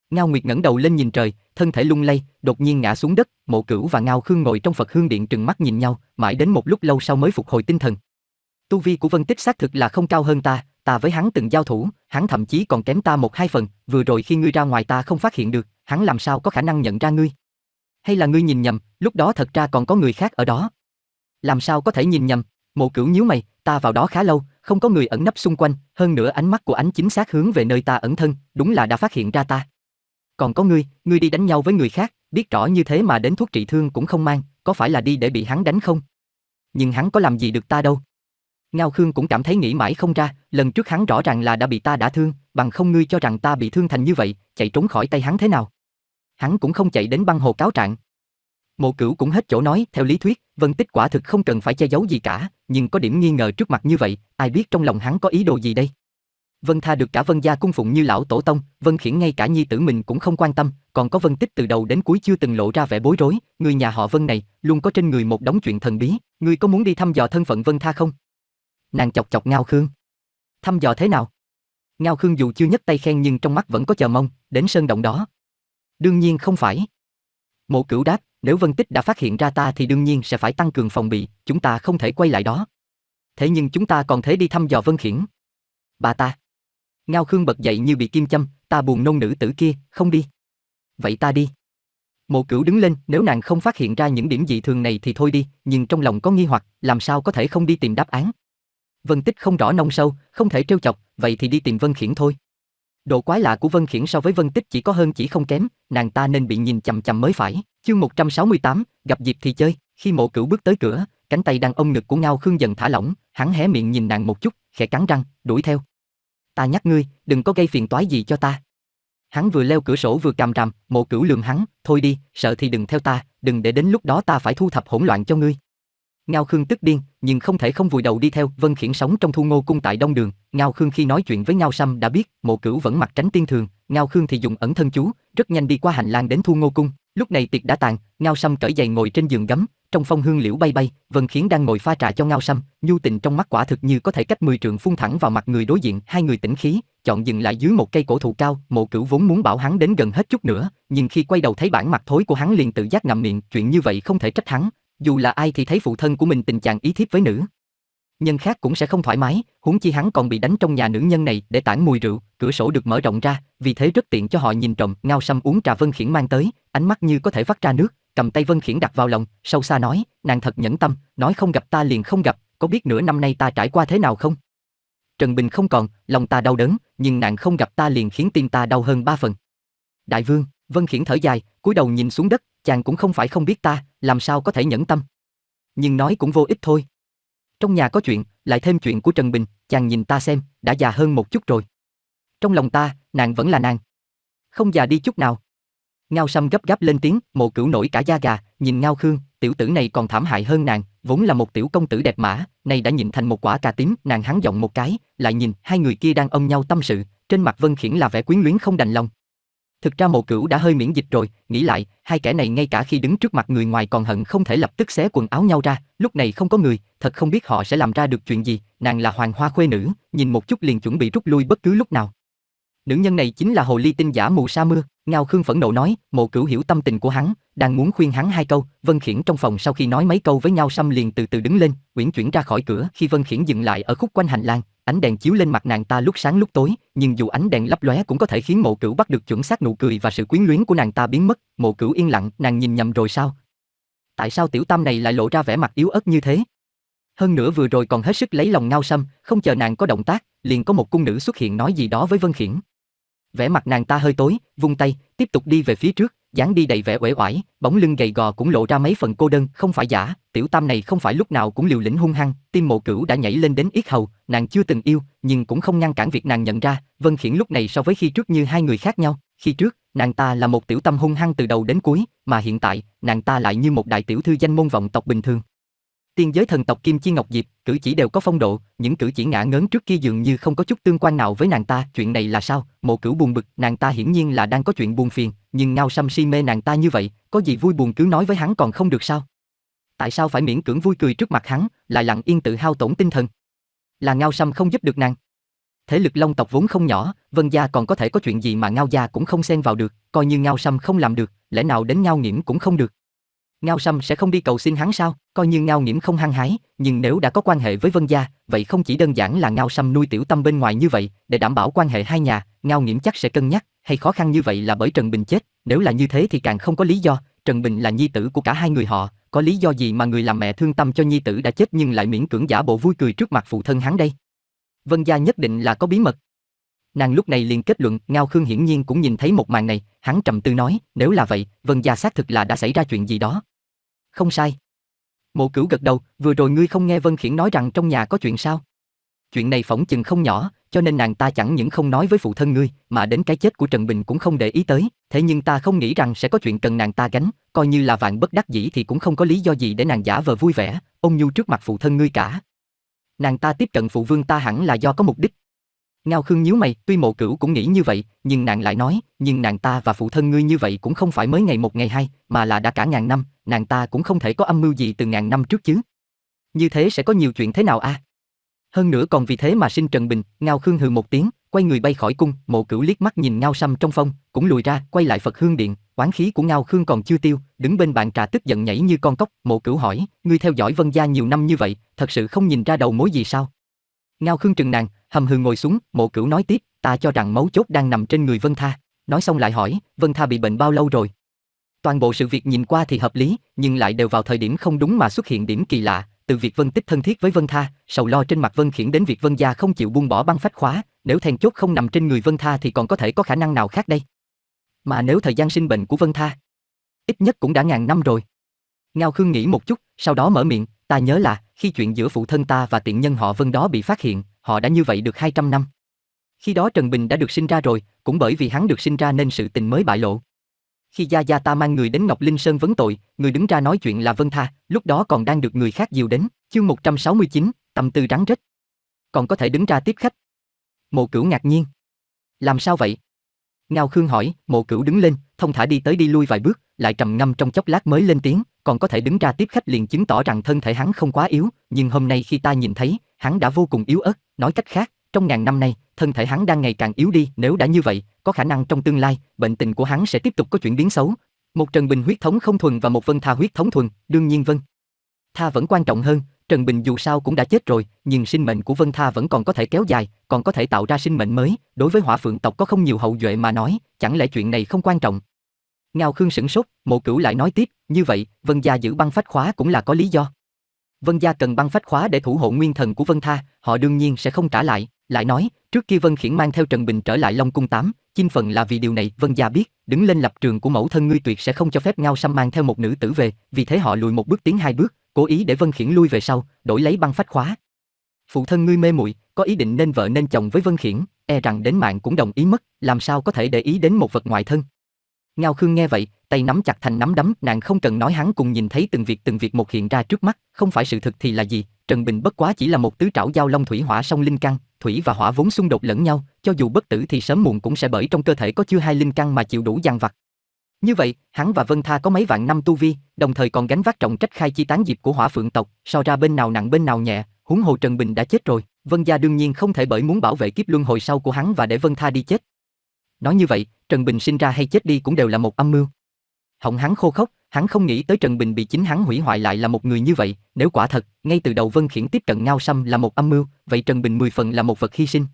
Ngao Nguyệt ngẩng đầu lên nhìn trời, thân thể lung lay, đột nhiên ngã xuống đất, Mộ Cửu và Ngao Khương ngồi trong Phật Hương Điện trừng mắt nhìn nhau, mãi đến một lúc lâu sau mới phục hồi tinh thần. Tu vi của Vân Tích xác thực là không cao hơn ta, ta với hắn từng giao thủ, hắn thậm chí còn kém ta một hai phần, vừa rồi khi ngươi ra ngoài ta không phát hiện được, hắn làm sao có khả năng nhận ra ngươi? Hay là ngươi nhìn nhầm, lúc đó thật ra còn có người khác ở đó? Làm sao có thể nhìn nhầm? Mộ Cửu nhíu mày, ta vào đó khá lâu, không có người ẩn nấp xung quanh, hơn nữa ánh mắt của ánh chính xác hướng về nơi ta ẩn thân, đúng là đã phát hiện ra ta. Còn có ngươi, ngươi đi đánh nhau với người khác, biết rõ như thế mà đến thuốc trị thương cũng không mang, có phải là đi để bị hắn đánh không? Nhưng hắn có làm gì được ta đâu. Ngao Khương cũng cảm thấy nghĩ mãi không ra, lần trước hắn rõ ràng là đã bị ta đã thương, bằng không ngươi cho rằng ta bị thương thành như vậy, chạy trốn khỏi tay hắn thế nào? Hắn cũng không chạy đến băng hồ cáo trạng. Mộ Cửu cũng hết chỗ nói, theo lý thuyết, Vân Tích quả thực không cần phải che giấu gì cả, nhưng có điểm nghi ngờ trước mặt như vậy, ai biết trong lòng hắn có ý đồ gì đây. Vân Tha được cả Vân gia cung phụng như lão tổ tông, Vân Khiển ngay cả nhi tử mình cũng không quan tâm, còn có Vân Tích từ đầu đến cuối chưa từng lộ ra vẻ bối rối, người nhà họ Vân này luôn có trên người một đống chuyện thần bí, người có muốn đi thăm dò thân phận Vân Tha không? Nàng chọc chọc Ngao Khương. Thăm dò thế nào? Ngao Khương dù chưa nhấc tay khen nhưng trong mắt vẫn có chờ mong, đến sơn động đó. Đương nhiên không phải. Mộ Cửu đáp, nếu Vân Tích đã phát hiện ra ta thì đương nhiên sẽ phải tăng cường phòng bị, chúng ta không thể quay lại đó. Thế nhưng chúng ta còn thế đi thăm dò Vân Khiển. Bà ta. Ngao Khương bật dậy như bị kim châm, ta buồn nôn nữ tử kia, không đi. Vậy ta đi. Mộ cửu đứng lên, nếu nàng không phát hiện ra những điểm dị thường này thì thôi đi, nhưng trong lòng có nghi hoặc, làm sao có thể không đi tìm đáp án. Vân Tích không rõ nông sâu, không thể trêu chọc, vậy thì đi tìm Vân Khiển thôi. Độ quái lạ của Vân Khiển so với Vân Tích chỉ có hơn chỉ không kém, nàng ta nên bị nhìn chằm chằm mới phải. Chương 168, gặp dịp thì chơi, khi Mộ Cửu bước tới cửa, cánh tay đang ôm ngực của Ngao Khương dần thả lỏng, hắn hé miệng nhìn nàng một chút, khẽ cắn răng, đuổi theo. "Ta nhắc ngươi, đừng có gây phiền toái gì cho ta." Hắn vừa leo cửa sổ vừa càm ràm, Mộ Cửu lườm hắn, "Thôi đi, sợ thì đừng theo ta, đừng để đến lúc đó ta phải thu thập hỗn loạn cho ngươi." Ngao Khương tức điên, nhưng không thể không vùi đầu đi theo, Vân Khiển sống trong Thu Ngô cung tại Đông Đường, Ngao Khương khi nói chuyện với Ngao Sâm đã biết, Mộ Cửu vẫn mặc tránh tiên thường, Ngao Khương thì dùng ẩn thân chú, rất nhanh đi qua hành lang đến Thu Ngô cung. Lúc này tiệc đã tàn, Ngao Sâm cởi giày ngồi trên giường gấm, trong phong hương liễu bay bay, Vân Khiển đang ngồi pha trà cho Ngao Sâm, nhu tình trong mắt quả thực như có thể cách 10 trượng phun thẳng vào mặt người đối diện, hai người tĩnh khí, chọn dừng lại dưới một cây cổ thụ cao, Mộ Cửu vốn muốn bảo hắn đến gần hết chút nữa, nhưng khi quay đầu thấy bản mặt thối của hắn liền tự giác ngậm miệng, chuyện như vậy không thể trách hắn, dù là ai thì thấy phụ thân của mình tình trạng ý thiếp với nữ. Nhân khác cũng sẽ không thoải mái, huống chi hắn còn bị đánh trong nhà nữ nhân này để tản mùi rượu, cửa sổ được mở rộng ra, vì thế rất tiện cho họ nhìn trộm, ngao sâm uống trà Vân Khiển mang tới, ánh mắt như có thể vắt ra nước, cầm tay Vân Khiển đặt vào lòng, sâu xa nói, nàng thật nhẫn tâm, nói không gặp ta liền không gặp, có biết nửa năm nay ta trải qua thế nào không? Trần Bình không còn, lòng ta đau đớn, nhưng nàng không gặp ta liền khiến tim ta đau hơn ba phần. Đại vương, Vân Khiển thở dài, cúi đầu nhìn xuống đất, chàng cũng không phải không biết ta, làm sao có thể nhẫn tâm. Nhưng nói cũng vô ích thôi. Trong nhà có chuyện, lại thêm chuyện của Trần Bình, chàng nhìn ta xem, đã già hơn một chút rồi. Trong lòng ta, nàng vẫn là nàng. Không già đi chút nào. Ngao Sâm gấp gáp lên tiếng, mộ cửu nổi cả da gà, nhìn Ngao Khương, tiểu tử này còn thảm hại hơn nàng, vốn là một tiểu công tử đẹp mã, nay đã nhìn thành một quả cà tím, nàng hắn giọng một cái, lại nhìn hai người kia đang ôm nhau tâm sự, trên mặt Vân Khiển là vẻ quyến luyến không đành lòng. Thực ra mộ cửu đã hơi miễn dịch rồi, nghĩ lại, hai kẻ này ngay cả khi đứng trước mặt người ngoài còn hận không thể lập tức xé quần áo nhau ra, lúc này không có người, thật không biết họ sẽ làm ra được chuyện gì, nàng là hoàng hoa khuê nữ, nhìn một chút liền chuẩn bị rút lui bất cứ lúc nào. Nữ nhân này chính là hồ ly tinh giả mù sa mưa, Ngao Khương phẫn nộ nói, mộ cửu hiểu tâm tình của hắn, đang muốn khuyên hắn hai câu, Vân Khiển trong phòng sau khi nói mấy câu với nhau xăm liền từ từ đứng lên, uyển chuyển ra khỏi cửa, khi Vân Khiển dừng lại ở khúc quanh hành lang, ánh đèn chiếu lên mặt nàng ta lúc sáng lúc tối, nhưng dù ánh đèn lấp lóe cũng có thể khiến Mộ Cửu bắt được chuẩn xác nụ cười và sự quyến luyến của nàng ta biến mất, Mộ Cửu yên lặng, nàng nhìn nhầm rồi sao? Tại sao tiểu tam này lại lộ ra vẻ mặt yếu ớt như thế? Hơn nữa vừa rồi còn hết sức lấy lòng Ngao Sâm, không chờ nàng có động tác, liền có một cung nữ xuất hiện nói gì đó với Vân Khiển. Vẻ mặt nàng ta hơi tối, vung tay, tiếp tục đi về phía trước, dáng đi đầy vẻ uể oải, bóng lưng gầy gò cũng lộ ra mấy phần cô đơn, không phải giả, tiểu tam này không phải lúc nào cũng liều lĩnh hung hăng, tim mộ cửu đã nhảy lên đến yết hầu, nàng chưa từng yêu, nhưng cũng không ngăn cản việc nàng nhận ra, Vân Khiển lúc này so với khi trước như hai người khác nhau, khi trước, nàng ta là một tiểu tam hung hăng từ đầu đến cuối, mà hiện tại, nàng ta lại như một đại tiểu thư danh môn vọng tộc bình thường. Tiên giới thần tộc Kim Chi Ngọc Diệp, cử chỉ đều có phong độ, những cử chỉ ngã ngớn trước kia dường như không có chút tương quan nào với nàng ta, chuyện này là sao? Mộ Cửu buồn bực, nàng ta hiển nhiên là đang có chuyện buồn phiền, nhưng Ngao Sâm si mê nàng ta như vậy, có gì vui buồn cứ nói với hắn còn không được sao? Tại sao phải miễn cưỡng vui cười trước mặt hắn, lại lặng yên tự hao tổn tinh thần? Là Ngao Sâm không giúp được nàng. Thế lực Long tộc vốn không nhỏ, Vân gia còn có thể có chuyện gì mà Ngao gia cũng không xen vào được, coi như Ngao Sâm không làm được, lẽ nào đến Ngao Nghiễm cũng không được. Ngao Sâm sẽ không đi cầu xin hắn sao? Coi như Ngao Nghiễm không hăng hái, nhưng nếu đã có quan hệ với Vân Gia, vậy không chỉ đơn giản là Ngao Sâm nuôi tiểu tâm bên ngoài như vậy, để đảm bảo quan hệ hai nhà, Ngao Nghiễm chắc sẽ cân nhắc, hay khó khăn như vậy là bởi Trần Bình chết, nếu là như thế thì càng không có lý do, Trần Bình là nhi tử của cả hai người họ, có lý do gì mà người làm mẹ thương tâm cho nhi tử đã chết nhưng lại miễn cưỡng giả bộ vui cười trước mặt phụ thân hắn đây? Vân Gia nhất định là có bí mật. Nàng lúc này liền kết luận, Ngao Khương hiển nhiên cũng nhìn thấy một màn này, hắn trầm tư nói, nếu là vậy, Vân Gia xác thực là đã xảy ra chuyện gì đó, không sai. Mộ Cửu gật đầu, vừa rồi ngươi không nghe Vân Khiển nói rằng trong nhà có chuyện sao? Chuyện này phỏng chừng không nhỏ, cho nên nàng ta chẳng những không nói với phụ thân ngươi, mà đến cái chết của Trần Bình cũng không để ý tới, thế nhưng ta không nghĩ rằng sẽ có chuyện cần nàng ta gánh, coi như là vạn bất đắc dĩ thì cũng không có lý do gì để nàng giả vờ vui vẻ, ông nhu trước mặt phụ thân ngươi cả. Nàng ta tiếp cận phụ vương ta hẳn là do có mục đích, Ngao Khương nhíu mày, tuy mộ cửu cũng nghĩ như vậy, nhưng nàng lại nói, nhưng nàng ta và phụ thân ngươi như vậy cũng không phải mới ngày một ngày hai, mà là đã cả ngàn năm, nàng ta cũng không thể có âm mưu gì từ ngàn năm trước chứ. Như thế sẽ có nhiều chuyện thế nào a? À? Hơn nữa còn vì thế mà sinh Trần Bình, Ngao Khương hừ một tiếng, quay người bay khỏi cung, mộ cửu liếc mắt nhìn Ngao Sâm trong phong, cũng lùi ra, quay lại Phật Hương Điện, oán khí của Ngao Khương còn chưa tiêu, đứng bên bàn trà tức giận nhảy như con cóc, mộ cửu hỏi, ngươi theo dõi Vân Gia nhiều năm như vậy, thật sự không nhìn ra đầu mối gì sao? Ngao Khương trừng nàng, hầm hừ ngồi xuống, Mộ Cửu nói tiếp, ta cho rằng mấu chốt đang nằm trên người Vân Tha. Nói xong lại hỏi, Vân Tha bị bệnh bao lâu rồi? Toàn bộ sự việc nhìn qua thì hợp lý, nhưng lại đều vào thời điểm không đúng mà xuất hiện điểm kỳ lạ, từ việc Vân Tích thân thiết với Vân Tha, sầu lo trên mặt Vân Khiển đến việc Vân gia không chịu buông bỏ băng phách khóa, nếu then chốt không nằm trên người Vân Tha thì còn có thể có khả năng nào khác đây? Mà nếu thời gian sinh bệnh của Vân Tha, ít nhất cũng đã ngàn năm rồi. Ngao Khương nghĩ một chút, sau đó mở miệng, Ta nhớ là, khi chuyện giữa phụ thân ta và tiện nhân họ Vân đó bị phát hiện, họ đã như vậy được 200 năm. Khi đó Trần Bình đã được sinh ra rồi, cũng bởi vì hắn được sinh ra nên sự tình mới bại lộ. Khi Gia Gia ta mang người đến Ngọc Linh Sơn vấn tội, người đứng ra nói chuyện là Vân Tha, lúc đó còn đang được người khác dìu đến, chương 169, tâm tư rắn rết. Còn có thể đứng ra tiếp khách. Mộ cửu ngạc nhiên. Làm sao vậy? Ngao Khương hỏi, mộ cửu đứng lên, thông thả đi tới đi lui vài bước, lại trầm ngâm trong chốc lát mới lên tiếng, còn có thể đứng ra tiếp khách liền chứng tỏ rằng thân thể hắn không quá yếu, nhưng hôm nay khi ta nhìn thấy, hắn đã vô cùng yếu ớt, nói cách khác, trong ngàn năm nay, thân thể hắn đang ngày càng yếu đi, nếu đã như vậy, có khả năng trong tương lai, bệnh tình của hắn sẽ tiếp tục có chuyển biến xấu. Một Trần Bình huyết thống không thuần và một Vân Tha huyết thống thuần, đương nhiên Vân Tha vẫn quan trọng hơn, Trần Bình dù sao cũng đã chết rồi, nhưng sinh mệnh của Vân Tha vẫn còn có thể kéo dài, còn có thể tạo ra sinh mệnh mới, đối với Hỏa Phượng tộc có không nhiều hậu duệ mà nói, chẳng lẽ chuyện này không quan trọng? Ngao Khương sửng sốt, mộ cửu lại nói tiếp, như vậy, Vân Gia giữ băng phách khóa cũng là có lý do. Vân Gia cần băng phách khóa để thủ hộ nguyên thần của Vân Tha, họ đương nhiên sẽ không trả lại, lại nói, trước kia Vân Khiển mang theo Trần Bình trở lại Long Cung 8, chinh phần là vì điều này, Vân Gia biết, đứng lên lập trường của mẫu thân ngươi tuyệt sẽ không cho phép Ngao Sâm mang theo một nữ tử về, vì thế họ lùi một bước tiến hai bước, cố ý để Vân Khiển lui về sau, đổi lấy băng phách khóa. Phụ thân ngươi mê muội, có ý định nên vợ nên chồng với Vân Khiển, e rằng đến mạng cũng đồng ý mất, làm sao có thể để ý đến một vật ngoại thân, Ngao Khương nghe vậy, tay nắm chặt thành nắm đấm, nàng không cần nói hắn cùng nhìn thấy từng việc từng việc một hiện ra trước mắt, không phải sự thực thì là gì, Trần Bình bất quá chỉ là một tứ trảo giao long thủy hỏa song linh căn, thủy và hỏa vốn xung đột lẫn nhau, cho dù bất tử thì sớm muộn cũng sẽ bởi trong cơ thể có chưa hai linh căn mà chịu đủ giằng vặt. Như vậy, hắn và Vân Tha có mấy vạn năm tu vi, đồng thời còn gánh vác trọng trách khai chi tán diệp của Hỏa Phượng tộc, so ra bên nào nặng bên nào nhẹ, huống hồ Trần Bình đã chết rồi, Vân gia đương nhiên không thể bởi muốn bảo vệ kiếp luân hồi sau của hắn và để Vân Tha đi chết, Nói như vậy, Trần Bình sinh ra hay chết đi cũng đều là một âm mưu. Họng hắn khô khốc, hắn không nghĩ tới Trần Bình bị chính hắn hủy hoại lại là một người như vậy, nếu quả thật, ngay từ đầu Vân Khiển tiếp cận Ngao Sâm là một âm mưu, vậy Trần Bình mười phần là một vật hy sinh.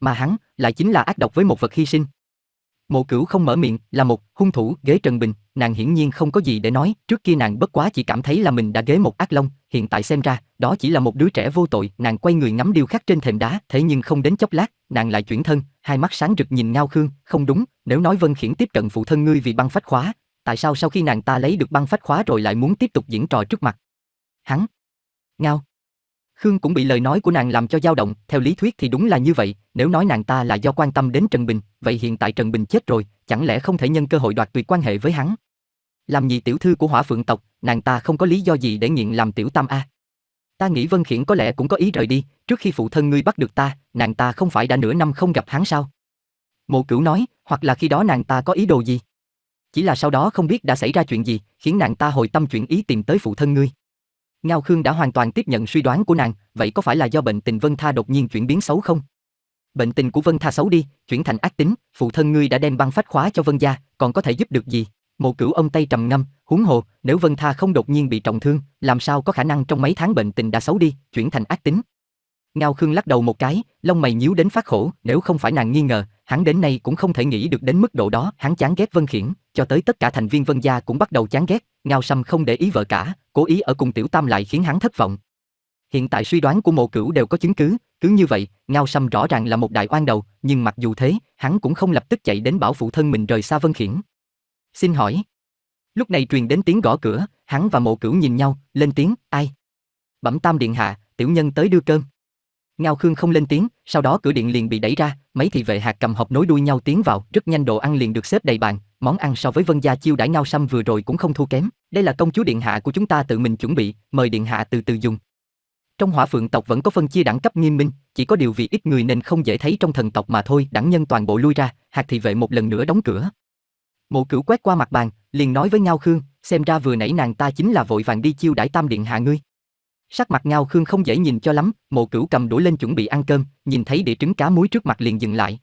Mà hắn, lại chính là ác độc với một vật hy sinh. Mộ Cửu không mở miệng, là một hung thủ ghế Trần Bình, nàng hiển nhiên không có gì để nói, trước kia nàng bất quá chỉ cảm thấy là mình đã ghế một ác long, hiện tại xem ra, đó chỉ là một đứa trẻ vô tội, nàng quay người ngắm điêu khắc trên thềm đá, thế nhưng không đến chốc lát, nàng lại chuyển thân, hai mắt sáng rực nhìn Ngao Khương, không đúng, nếu nói Vân Khiển tiếp cận phụ thân ngươi vì băng phách khóa, tại sao sau khi nàng ta lấy được băng phách khóa rồi lại muốn tiếp tục diễn trò trước mặt? Hắn. Ngao. Khương cũng bị lời nói của nàng làm cho dao động, theo lý thuyết thì đúng là như vậy, nếu nói nàng ta là do quan tâm đến Trần Bình, vậy hiện tại Trần Bình chết rồi, chẳng lẽ không thể nhân cơ hội đoạt tuyệt quan hệ với hắn? Làm nhị tiểu thư của Hỏa Phượng tộc, nàng ta không có lý do gì để nghiện làm tiểu tam a. Ta nghĩ Vân Khiển có lẽ cũng có ý rời đi, trước khi phụ thân ngươi bắt được ta, nàng ta không phải đã nửa năm không gặp hắn sao? Mộ Cửu nói, hoặc là khi đó nàng ta có ý đồ gì? Chỉ là sau đó không biết đã xảy ra chuyện gì, khiến nàng ta hồi tâm chuyển ý tìm tới phụ thân ngươi. Ngao Khương đã hoàn toàn tiếp nhận suy đoán của nàng, vậy có phải là do bệnh tình Vân Tha đột nhiên chuyển biến xấu không? Bệnh tình của Vân Tha xấu đi, chuyển thành ác tính, phụ thân ngươi đã đem băng phách khóa cho Vân gia, còn có thể giúp được gì? Mộ Cửu ông tay trầm ngâm, huống hồ, nếu Vân Tha không đột nhiên bị trọng thương, làm sao có khả năng trong mấy tháng bệnh tình đã xấu đi, chuyển thành ác tính? Ngao Khương lắc đầu một cái, lông mày nhíu đến phát khổ, nếu không phải nàng nghi ngờ, hắn đến nay cũng không thể nghĩ được đến mức độ đó, hắn chán ghét Vân Khiển, cho tới tất cả thành viên Vân gia cũng bắt đầu chán ghét, Ngao Sâm không để ý vợ cả, cố ý ở cùng Tiểu Tam lại khiến hắn thất vọng. Hiện tại suy đoán của Mộ Cửu đều có chứng cứ, cứ như vậy, Ngao Sâm rõ ràng là một đại oan đầu, nhưng mặc dù thế, hắn cũng không lập tức chạy đến bảo phụ thân mình rời xa Vân Khiển. "Xin hỏi." Lúc này truyền đến tiếng gõ cửa, hắn và Mộ Cửu nhìn nhau, lên tiếng, "Ai?" Bẩm Tam điện hạ, tiểu nhân tới đưa cơm. Ngao Khương không lên tiếng, sau đó cửa điện liền bị đẩy ra, mấy thị vệ hạt cầm hộp nối đuôi nhau tiến vào, rất nhanh đồ ăn liền được xếp đầy bàn, món ăn so với Vân gia chiêu đãi Ngao Sâm vừa rồi cũng không thua kém, đây là công chúa điện hạ của chúng ta tự mình chuẩn bị, mời điện hạ từ từ dùng. Trong Hỏa Phượng tộc vẫn có phân chia đẳng cấp nghiêm minh, chỉ có điều vì ít người nên không dễ thấy trong thần tộc mà thôi, đẳng nhân toàn bộ lui ra, hạt thị vệ một lần nữa đóng cửa. Mộ Cửu quét qua mặt bàn, liền nói với Ngao Khương, xem ra vừa nãy nàng ta chính là vội vàng đi chiêu đãi Tam điện hạ ngươi. Sắc mặt Ngao Khương không dễ nhìn cho lắm, Mộ Cửu cầm đũa lên chuẩn bị ăn cơm, nhìn thấy đĩa trứng cá muối trước mặt liền dừng lại.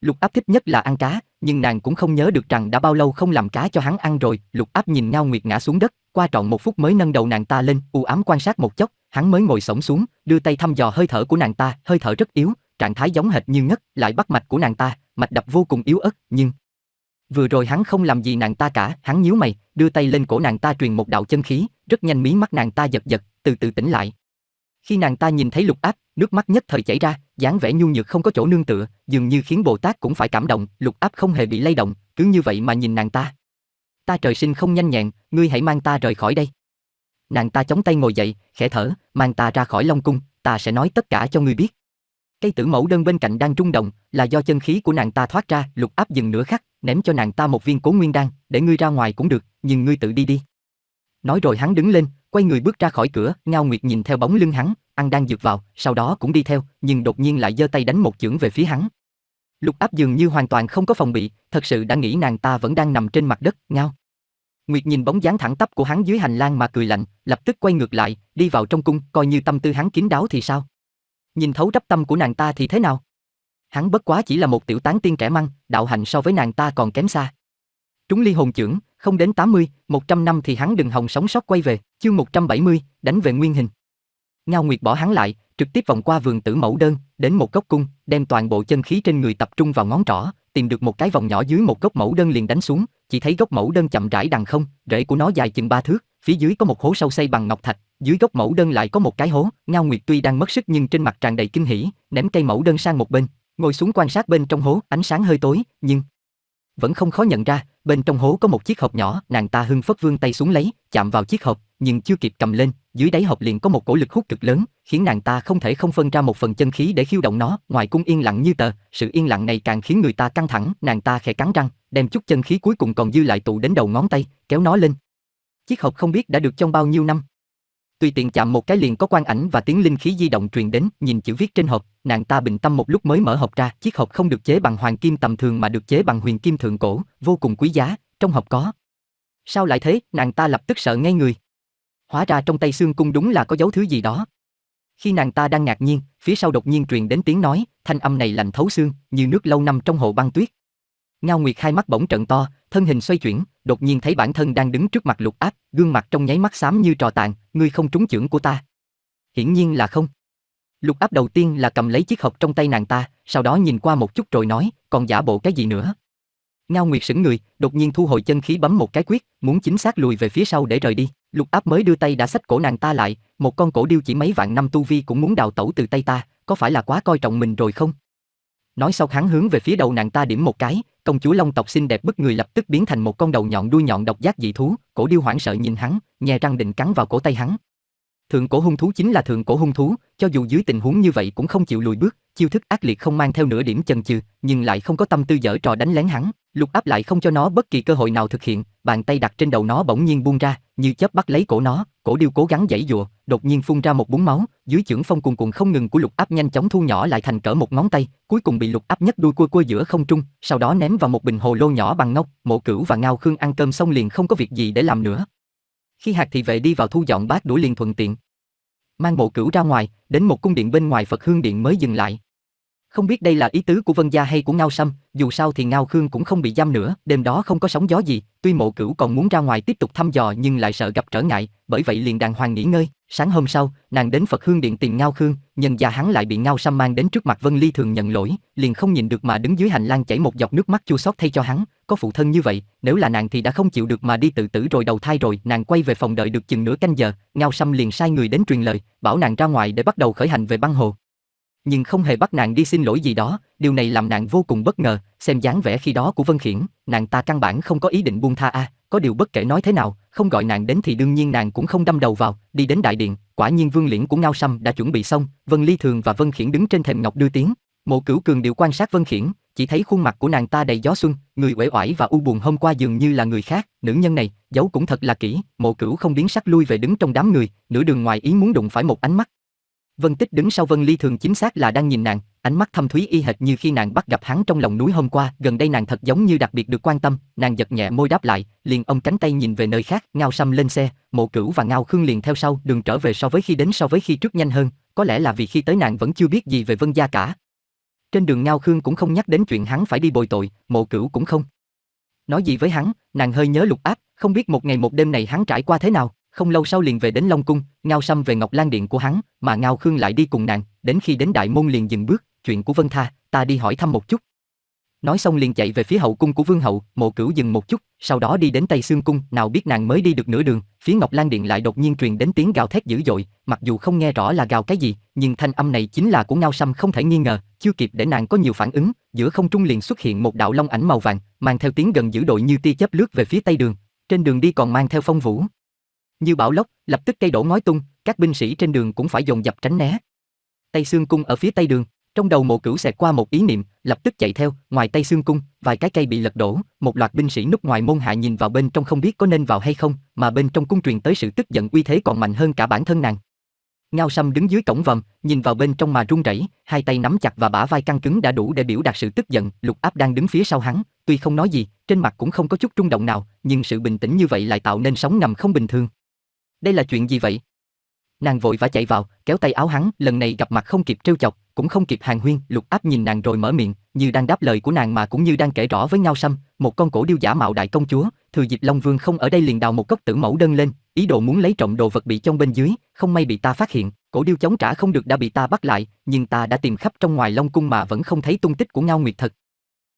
Lục Áp thích nhất là ăn cá, nhưng nàng cũng không nhớ được rằng đã bao lâu không làm cá cho hắn ăn rồi. Lục Áp nhìn Ngao Nguyệt ngã xuống đất, qua trọn một phút mới nâng đầu nàng ta lên, u ám quan sát một chốc, hắn mới ngồi xổm xuống, đưa tay thăm dò hơi thở của nàng ta, hơi thở rất yếu, trạng thái giống hệt như ngất, lại bắt mạch của nàng ta, mạch đập vô cùng yếu ớt, nhưng vừa rồi hắn không làm gì nàng ta cả, hắn nhíu mày, đưa tay lên cổ nàng ta truyền một đạo chân khí, rất nhanh mí mắt nàng ta giật giật, từ từ tỉnh lại. Khi nàng ta nhìn thấy lục áp, nước mắt nhất thời chảy ra, dáng vẻ nhu nhược không có chỗ nương tựa, dường như khiến Bồ Tát cũng phải cảm động, lục áp không hề bị lay động, cứ như vậy mà nhìn nàng ta. Ta trời sinh không nhanh nhẹn, ngươi hãy mang ta rời khỏi đây. Nàng ta chống tay ngồi dậy, khẽ thở, mang ta ra khỏi Long Cung, ta sẽ nói tất cả cho ngươi biết. Cây tử mẫu đơn bên cạnh đang rung động, là do chân khí của nàng ta thoát ra, lục áp dừng nửa khắc, ném cho nàng ta một viên cố nguyên đan, để ngươi ra ngoài cũng được, nhưng ngươi tự đi đi. Nói rồi hắn đứng lên, quay người bước ra khỏi cửa, Ngao Nguyệt nhìn theo bóng lưng hắn, ăn đang dược vào, sau đó cũng đi theo, nhưng đột nhiên lại giơ tay đánh một chưởng về phía hắn. Lục Áp dường như hoàn toàn không có phòng bị, thật sự đã nghĩ nàng ta vẫn đang nằm trên mặt đất, Ngao. Nguyệt nhìn bóng dáng thẳng tắp của hắn dưới hành lang mà cười lạnh, lập tức quay ngược lại, đi vào trong cung, coi như tâm tư hắn kín đáo thì sao? Nhìn thấu rắp tâm của nàng ta thì thế nào? Hắn bất quá chỉ là một tiểu tán tiên trẻ măng, đạo hạnh so với nàng ta còn kém xa. Trúng ly hồn trưởng, không đến 80, 100 năm thì hắn đừng hòng sống sót quay về, chương 170, đánh về nguyên hình. Ngao Nguyệt bỏ hắn lại, trực tiếp vòng qua vườn tử mẫu đơn, đến một gốc cung, đem toàn bộ chân khí trên người tập trung vào ngón trỏ, tìm được một cái vòng nhỏ dưới một gốc mẫu đơn liền đánh xuống, chỉ thấy gốc mẫu đơn chậm rãi đằng không, rễ của nó dài chừng ba thước, phía dưới có một hố sâu xây bằng ngọc thạch, dưới gốc mẫu đơn lại có một cái hố, Ngao Nguyệt tuy đang mất sức nhưng trên mặt tràn đầy kinh hỉ, ném cây mẫu đơn sang một bên, ngồi xuống quan sát bên trong hố, ánh sáng hơi tối, nhưng vẫn không khó nhận ra, bên trong hố có một chiếc hộp nhỏ, nàng ta hưng phất vương tay xuống lấy, chạm vào chiếc hộp, nhưng chưa kịp cầm lên, dưới đáy hộp liền có một cổ lực hút cực lớn, khiến nàng ta không thể không phân ra một phần chân khí để khiêu động nó, ngoài cung yên lặng như tờ, sự yên lặng này càng khiến người ta căng thẳng, nàng ta khẽ cắn răng, đem chút chân khí cuối cùng còn dư lại tụ đến đầu ngón tay, kéo nó lên. Chiếc hộp không biết đã được trong bao nhiêu năm, Tùy tiện chạm một cái liền có quan ảnh và tiếng linh khí di động truyền đến, nhìn chữ viết trên hộp, nàng ta bình tâm một lúc mới mở hộp ra, chiếc hộp không được chế bằng hoàng kim tầm thường mà được chế bằng huyền kim thượng cổ, vô cùng quý giá, trong hộp có. Sao lại thế, nàng ta lập tức sợ ngay người. Hóa ra trong tay xương cung đúng là có dấu thứ gì đó. Khi nàng ta đang ngạc nhiên, phía sau đột nhiên truyền đến tiếng nói, thanh âm này lạnh thấu xương, như nước lâu năm trong hồ băng tuyết. Ngao Nguyệt hai mắt bỗng trận to, thân hình xoay chuyển, đột nhiên thấy bản thân đang đứng trước mặt Lục Áp, gương mặt trong nháy mắt xám như trò tàn, ngươi không trúng chưởng của ta. Hiển nhiên là không. Lục áp đầu tiên là cầm lấy chiếc hộp trong tay nàng ta, sau đó nhìn qua một chút rồi nói, còn giả bộ cái gì nữa. Ngao Nguyệt sững người, đột nhiên thu hồi chân khí bấm một cái quyết, muốn chính xác lùi về phía sau để rời đi. Lục áp mới đưa tay đã xách cổ nàng ta lại, một con cổ điêu chỉ mấy vạn năm tu vi cũng muốn đào tẩu từ tay ta, có phải là quá coi trọng mình rồi không? Nói xong hắn hướng về phía đầu nàng ta điểm một cái, công chúa long tộc xinh đẹp bức người lập tức biến thành một con đầu nhọn đuôi nhọn độc giác dị thú, cổ điêu hoảng sợ nhìn hắn, nhè răng định cắn vào cổ tay hắn. Thượng cổ hung thú chính là thượng cổ hung thú, cho dù dưới tình huống như vậy cũng không chịu lùi bước, chiêu thức ác liệt không mang theo nửa điểm chần chừ, nhưng lại không có tâm tư dở trò đánh lén hắn, lục áp lại không cho nó bất kỳ cơ hội nào thực hiện, bàn tay đặt trên đầu nó bỗng nhiên buông ra, như chớp bắt lấy cổ nó, cổ điêu cố gắng giãy giụa, đột nhiên phun ra một búng máu, dưới chưởng phong cuồn cuộn không ngừng của lục áp nhanh chóng thu nhỏ lại thành cỡ một ngón tay, cuối cùng bị lục áp nhất đuôi cua cua giữa không trung, sau đó ném vào một bình hồ lô nhỏ bằng ngọc, Mộ Cửu và Ngao Khương ăn cơm xong liền không có việc gì để làm nữa. Khi hạt thị vệ đi vào thu dọn bát đũa liền thuận tiện, mang Mộ Cửu ra ngoài, đến một cung điện bên ngoài Phật Hương điện mới dừng lại. Không biết đây là ý tứ của Vân Gia hay của Ngao Sâm, dù sao thì Ngao Khương cũng không bị giam nữa, đêm đó không có sóng gió gì, tuy mộ cửu còn muốn ra ngoài tiếp tục thăm dò nhưng lại sợ gặp trở ngại, bởi vậy liền đàng hoàng nghỉ ngơi. Sáng hôm sau, nàng đến Phật Hương Điện tìm Ngao Khương, nhân gia hắn lại bị Ngao Sâm mang đến trước mặt Vân Ly thường nhận lỗi, liền không nhìn được mà đứng dưới hành lang chảy một giọt nước mắt chua xót thay cho hắn, có phụ thân như vậy, nếu là nàng thì đã không chịu được mà đi tự tử rồi đầu thai rồi, nàng quay về phòng đợi được chừng nửa canh giờ, Ngao Sâm liền sai người đến truyền lời, bảo nàng ra ngoài để bắt đầu khởi hành về băng hồ nhưng không hề bắt nàng đi xin lỗi gì đó, điều này làm nàng vô cùng bất ngờ, xem dáng vẻ khi đó của Vân Khiển, nàng ta căn bản không có ý định buông tha a, à, có điều bất kể nói thế nào, không gọi nàng đến thì đương nhiên nàng cũng không đâm đầu vào, đi đến đại điện, quả nhiên vương liễn cũng Ngao Sâm đã chuẩn bị xong, Vân Ly Thường và Vân Khiển đứng trên thềm ngọc đưa tiếng, Mộ Cửu Cường điều quan sát Vân Khiển, chỉ thấy khuôn mặt của nàng ta đầy gió xuân, người uể oải và u buồn hôm qua dường như là người khác, nữ nhân này, giấu cũng thật là kỹ, Mộ Cửu không biến sắc lui về đứng trong đám người, nửa đường ngoài ý muốn đụng phải một ánh mắt, Vân Tích đứng sau Vân Ly thường chính xác là đang nhìn nàng, ánh mắt thâm thúy y hệt như khi nàng bắt gặp hắn trong lòng núi hôm qua, gần đây nàng thật giống như đặc biệt được quan tâm, nàng giật nhẹ môi đáp lại, liền ông cánh tay nhìn về nơi khác, Ngao Sâm lên xe, Mộ Cửu và Ngao Khương liền theo sau, đường trở về so với khi đến so với khi trước nhanh hơn, có lẽ là vì khi tới nàng vẫn chưa biết gì về Vân gia cả. Trên đường Ngao Khương cũng không nhắc đến chuyện hắn phải đi bồi tội, Mộ Cửu cũng không. Nói gì với hắn, nàng hơi nhớ Lục Áp, không biết một ngày một đêm này hắn trải qua thế nào. Không lâu sau liền về đến Long Cung, Ngao Sâm về Ngọc Lan Điện của hắn, mà Ngao Khương lại đi cùng nàng, đến khi đến Đại Môn liền dừng bước, chuyện của Vân Tha, ta đi hỏi thăm một chút. Nói xong liền chạy về phía hậu cung của Vương Hậu, mộ cửu dừng một chút, sau đó đi đến Tây Sương Cung, nào biết nàng mới đi được nửa đường, phía Ngọc Lan Điện lại đột nhiên truyền đến tiếng gào thét dữ dội, mặc dù không nghe rõ là gào cái gì, nhưng thanh âm này chính là của Ngao Sâm không thể nghi ngờ, chưa kịp để nàng có nhiều phản ứng, giữa không trung liền xuất hiện một đạo long ảnh màu vàng, mang theo tiếng gần dữ dội như tia chớp lướt về phía Tây Đường, trên đường đi còn mang theo phong vũ. Như bão lốc, lập tức cây đổ ngói tung, các binh sĩ trên đường cũng phải dồn dập tránh né. Tây Xương cung ở phía tây đường, trong đầu Mộ Cửu xẹt qua một ý niệm, lập tức chạy theo, ngoài Tây Xương cung, vài cái cây bị lật đổ, một loạt binh sĩ núp ngoài môn hạ nhìn vào bên trong không biết có nên vào hay không, mà bên trong cung truyền tới sự tức giận uy thế còn mạnh hơn cả bản thân nàng. Ngao Sâm đứng dưới cổng vòm, nhìn vào bên trong mà run rẩy, hai tay nắm chặt và bả vai căng cứng đã đủ để biểu đạt sự tức giận, Lục Áp đang đứng phía sau hắn, tuy không nói gì, trên mặt cũng không có chút rung động nào, nhưng sự bình tĩnh như vậy lại tạo nên sóng ngầm không bình thường đây là chuyện gì vậy? Nàng vội vã chạy vào, kéo tay áo hắn, lần này gặp mặt không kịp trêu chọc, cũng không kịp hàng huyên, lục áp nhìn nàng rồi mở miệng, như đang đáp lời của nàng mà cũng như đang kể rõ với ngao sâm, một con cổ điêu giả mạo đại công chúa, thừa dịp Long Vương không ở đây liền đào một cốc tử mẫu đơn lên, ý đồ muốn lấy trộm đồ vật bị trong bên dưới, không may bị ta phát hiện, cổ điêu chống trả không được đã bị ta bắt lại, nhưng ta đã tìm khắp trong ngoài Long cung mà vẫn không thấy tung tích của Ngao Nguyệt thật,